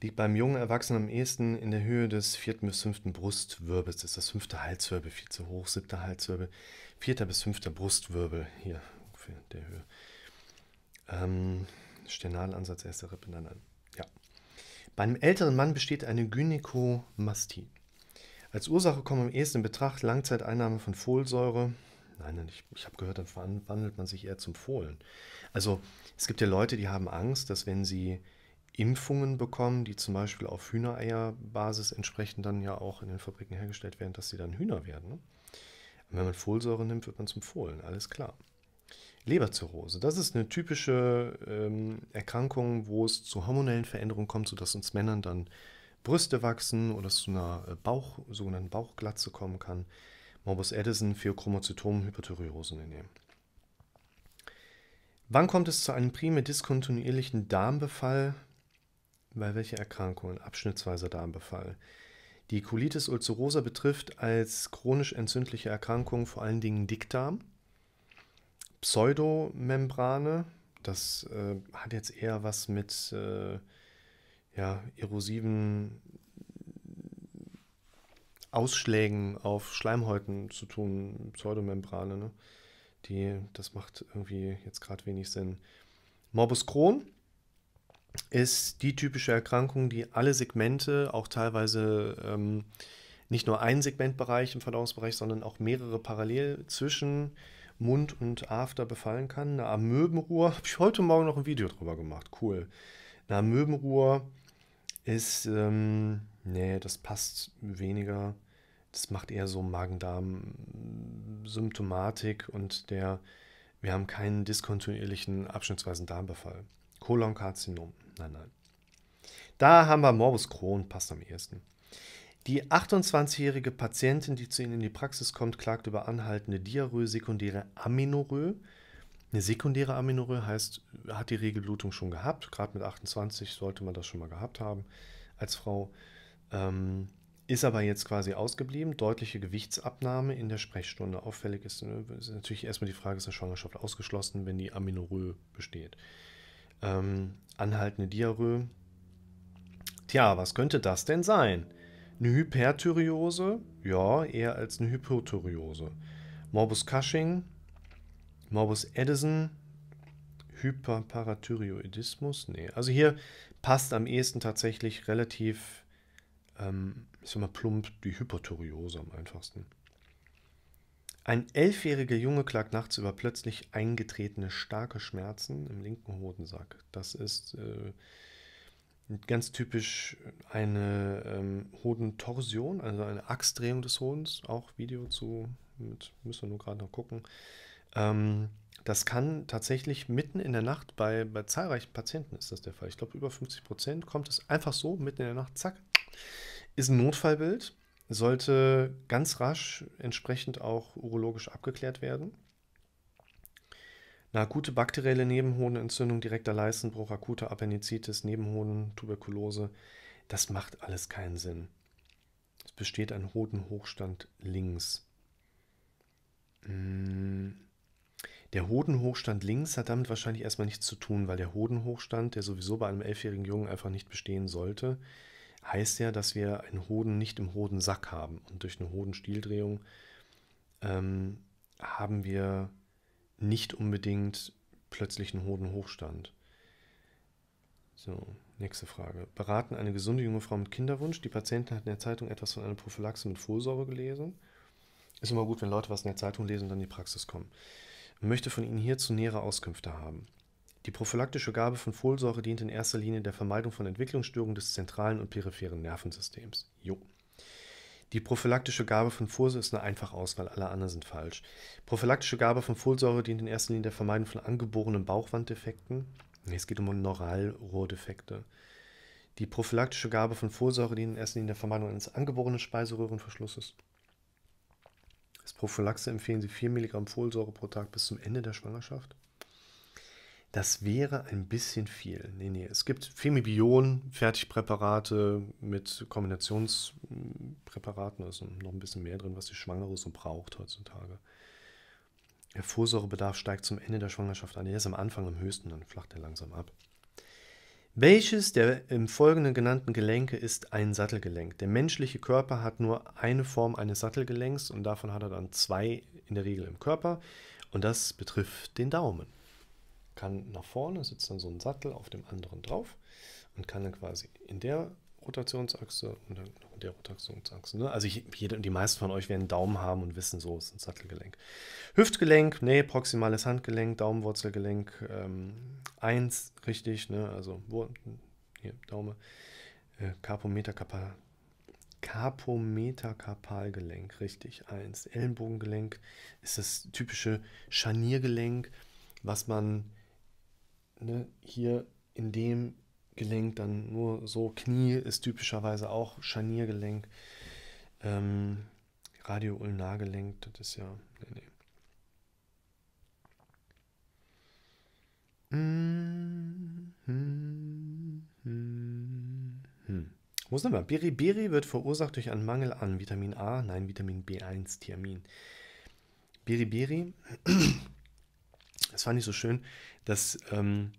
Liegt beim jungen Erwachsenen am ehesten in der Höhe des vierten bis fünften Brustwirbels. Das ist das fünfte Halswirbel, viel zu hoch, siebter Halswirbel, vierter bis fünfter Brustwirbel, hier ungefähr in der Höhe. Ähm, Sternalansatz, erste Rippe, dann, dann. Ja. Bei einem älteren Mann besteht eine Gynäkomastie. Als Ursache kommen am ehesten in Betracht Langzeiteinnahme von Folsäure. Nein, ich, ich habe gehört, dann wandelt man sich eher zum Fohlen. Also es gibt ja Leute, die haben Angst, dass wenn sie Impfungen bekommen, die zum Beispiel auf Hühnereierbasis entsprechend dann ja auch in den Fabriken hergestellt werden, dass sie dann Hühner werden. Ne? Und wenn man Folsäure nimmt, wird man zum Fohlen, alles klar. Leberzirrhose, das ist eine typische ähm, Erkrankung, wo es zu hormonellen Veränderungen kommt, sodass uns Männern dann Brüste wachsen oder es zu einer äh, Bauch, sogenannten Bauchglatze kommen kann. Morbus Addison für Chromozytom-Hyperthyreosen in dem. Wann kommt es zu einem primär diskontinuierlichen Darmbefall? Bei welcher Erkrankung? abschnittsweiser Darmbefall. Die Colitis ulcerosa betrifft als chronisch entzündliche Erkrankung vor allen Dingen Dickdarm, Pseudomembrane. Das äh, hat jetzt eher was mit äh, ja, erosiven Ausschlägen auf Schleimhäuten zu tun, Pseudomembrane. Ne? Die, das macht irgendwie jetzt gerade wenig Sinn. Morbus Crohn ist die typische Erkrankung, die alle Segmente, auch teilweise ähm, nicht nur ein Segmentbereich im Verdauungsbereich, sondern auch mehrere parallel zwischen Mund und After befallen kann. Eine Amöbenruhr, habe ich heute Morgen noch ein Video drüber gemacht, cool. Eine Amöbenruhr ist, ähm, nee, das passt weniger. Das macht eher so Magen-Darm-Symptomatik und der, wir haben keinen diskontinuierlichen abschnittsweisen Darmbefall. Kolonkarzinom, nein, nein. Da haben wir Morbus Crohn, passt am ehesten. Die 28-jährige Patientin, die zu Ihnen in die Praxis kommt, klagt über anhaltende Diarrhoe, sekundäre Aminorrhoe. Eine sekundäre Aminorrhoe heißt, hat die Regelblutung schon gehabt. Gerade mit 28 sollte man das schon mal gehabt haben als Frau. Ähm, ist aber jetzt quasi ausgeblieben. Deutliche Gewichtsabnahme in der Sprechstunde. Auffällig ist, äh, ist natürlich erstmal die Frage, ist eine Schwangerschaft ausgeschlossen, wenn die Aminorrhoe besteht. Ähm, anhaltende Diarrhoe. Tja, was könnte das denn sein? Eine Hyperthyreose? Ja, eher als eine Hypothyreose. Morbus Cushing? Morbus Edison, Hyperparathyroidismus, nee. Also hier passt am ehesten tatsächlich relativ, ähm, ich sag mal plump, die Hyperthyreose am einfachsten. Ein elfjähriger Junge klagt nachts über plötzlich eingetretene starke Schmerzen im linken Hodensack. Das ist äh, ganz typisch eine ähm, Hodentorsion, also eine Axtdrehung des Hodens. Auch Video zu, mit, müssen wir nur gerade noch gucken. Ähm, das kann tatsächlich mitten in der Nacht, bei, bei zahlreichen Patienten ist das der Fall. Ich glaube, über 50 Prozent kommt es einfach so, mitten in der Nacht, zack, ist ein Notfallbild, sollte ganz rasch entsprechend auch urologisch abgeklärt werden. Eine akute bakterielle Nebenhodenentzündung, direkter Leistenbruch, akute Appendizitis, Nebenhoden, Tuberkulose, das macht alles keinen Sinn. Es besteht ein Hodenhochstand links. Mmh. Der Hodenhochstand links hat damit wahrscheinlich erstmal nichts zu tun, weil der Hodenhochstand, der sowieso bei einem elfjährigen Jungen einfach nicht bestehen sollte, heißt ja, dass wir einen Hoden nicht im Hodensack haben. Und durch eine Hodenstieldrehung ähm, haben wir nicht unbedingt plötzlich einen Hodenhochstand. So, nächste Frage. Beraten eine gesunde junge Frau mit Kinderwunsch? Die Patientin hat in der Zeitung etwas von einer Prophylaxe mit Folsäure gelesen. Ist immer gut, wenn Leute was in der Zeitung lesen und dann in die Praxis kommen und möchte von Ihnen hierzu nähere Auskünfte haben. Die prophylaktische Gabe von Folsäure dient in erster Linie der Vermeidung von Entwicklungsstörungen des zentralen und peripheren Nervensystems. Jo. Die prophylaktische Gabe von Folsäure ist eine einfache Auswahl, alle anderen sind falsch. Prophylaktische Gabe von Folsäure dient in erster Linie der Vermeidung von angeborenen Bauchwanddefekten. Es geht um Neuralrohrdefekte. Die prophylaktische Gabe von Folsäure dient in erster Linie der Vermeidung eines angeborenen Speiseröhrenverschlusses. Prophylaxe empfehlen Sie 4 Milligramm Folsäure pro Tag bis zum Ende der Schwangerschaft. Das wäre ein bisschen viel. Nee, nee. Es gibt Femibion, Fertigpräparate mit Kombinationspräparaten. Da ist noch ein bisschen mehr drin, was die Schwangere so braucht heutzutage. Der Folsäurebedarf steigt zum Ende der Schwangerschaft an. Der ist am Anfang am höchsten, dann flacht er langsam ab. Welches der im Folgenden genannten Gelenke ist ein Sattelgelenk? Der menschliche Körper hat nur eine Form eines Sattelgelenks und davon hat er dann zwei in der Regel im Körper. Und das betrifft den Daumen. Kann nach vorne, sitzt dann so ein Sattel auf dem anderen drauf und kann dann quasi in der Rotationsachse und dann noch der Rotationsachse. Ne? Also ich, jede, die meisten von euch werden Daumen haben und wissen, so ist ein Sattelgelenk. Hüftgelenk, nee, proximales Handgelenk, Daumenwurzelgelenk, 1, ähm, richtig, ne? also wo, hier, Daumen, äh, Carpometer, Kapal, richtig, 1. Ellenbogengelenk ist das typische Scharniergelenk, was man ne, hier in dem Gelenk dann nur so. Knie ist typischerweise auch Scharniergelenk. Ähm, Radioulnargelenk, das ist ja. Nee, nee. Mm, hm, hm, hm. Wo sind wir? Beriberi wird verursacht durch einen Mangel an Vitamin A, nein, Vitamin B1, Thiamin. Beriberi, das fand ich so schön, dass ähm,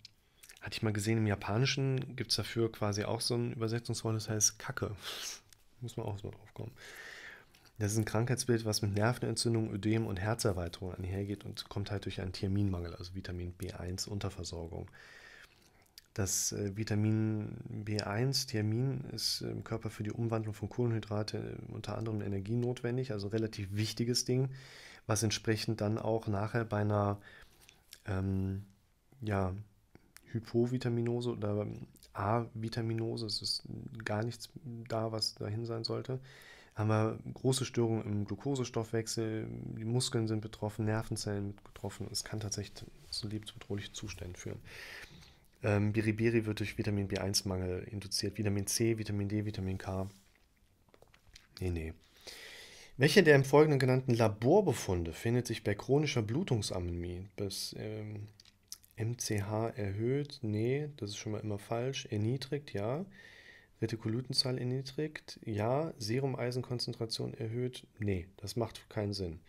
hatte ich mal gesehen, im Japanischen gibt es dafür quasi auch so ein Übersetzungswort, das heißt Kacke. Muss man auch mal drauf kommen. Das ist ein Krankheitsbild, was mit Nervenentzündung, Ödem und Herzerweiterung einhergeht und kommt halt durch einen Thiaminmangel, also Vitamin B1-Unterversorgung. Das äh, Vitamin B1, Thiamin, ist im Körper für die Umwandlung von Kohlenhydrate, äh, unter anderem Energie notwendig, also relativ wichtiges Ding, was entsprechend dann auch nachher bei einer ähm, ja, Hypovitaminose oder ähm, A-Vitaminose. Es ist gar nichts da, was dahin sein sollte. Haben wir große Störungen im Glukosestoffwechsel, die Muskeln sind betroffen, Nervenzellen sind betroffen. Es kann tatsächlich zu lebensbedrohlichen Zuständen führen. Ähm, Biribiri wird durch Vitamin B1-Mangel induziert, Vitamin C, Vitamin D, Vitamin K. Nee, nee. Welche der im Folgenden genannten Laborbefunde findet sich bei chronischer Blutungsamämie Bis, ähm, MCH erhöht, nee, das ist schon mal immer falsch. Erniedrigt, ja. Retikulytenzahl erniedrigt, ja. Serumeisenkonzentration erhöht, nee, das macht keinen Sinn.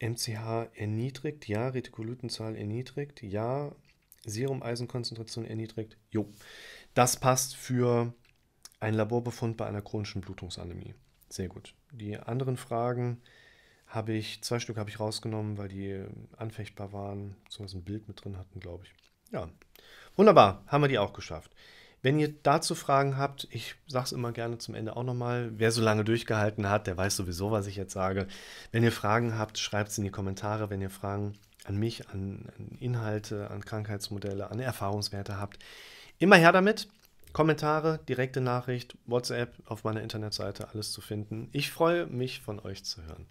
MCH erniedrigt, ja. Retikulytenzahl erniedrigt, ja. Serumeisenkonzentration erniedrigt, jo. Das passt für einen Laborbefund bei einer chronischen Blutungsanämie. Sehr gut. Die anderen Fragen habe ich, zwei Stück habe ich rausgenommen, weil die ähm, anfechtbar waren, beziehungsweise ein Bild mit drin hatten, glaube ich. Ja, wunderbar, haben wir die auch geschafft. Wenn ihr dazu Fragen habt, ich sage es immer gerne zum Ende auch nochmal, wer so lange durchgehalten hat, der weiß sowieso, was ich jetzt sage. Wenn ihr Fragen habt, schreibt es in die Kommentare. Wenn ihr Fragen an mich, an, an Inhalte, an Krankheitsmodelle, an Erfahrungswerte habt, immer her damit. Kommentare, direkte Nachricht, WhatsApp auf meiner Internetseite, alles zu finden. Ich freue mich, von euch zu hören.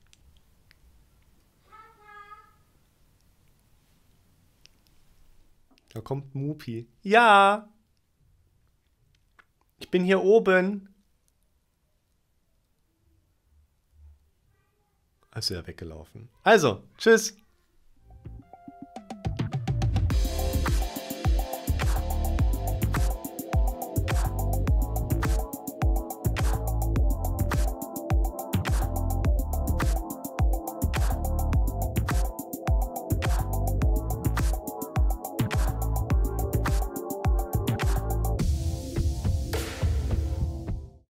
Da kommt Mupi. Ja! Ich bin hier oben. Ist also er weggelaufen. Also, tschüss!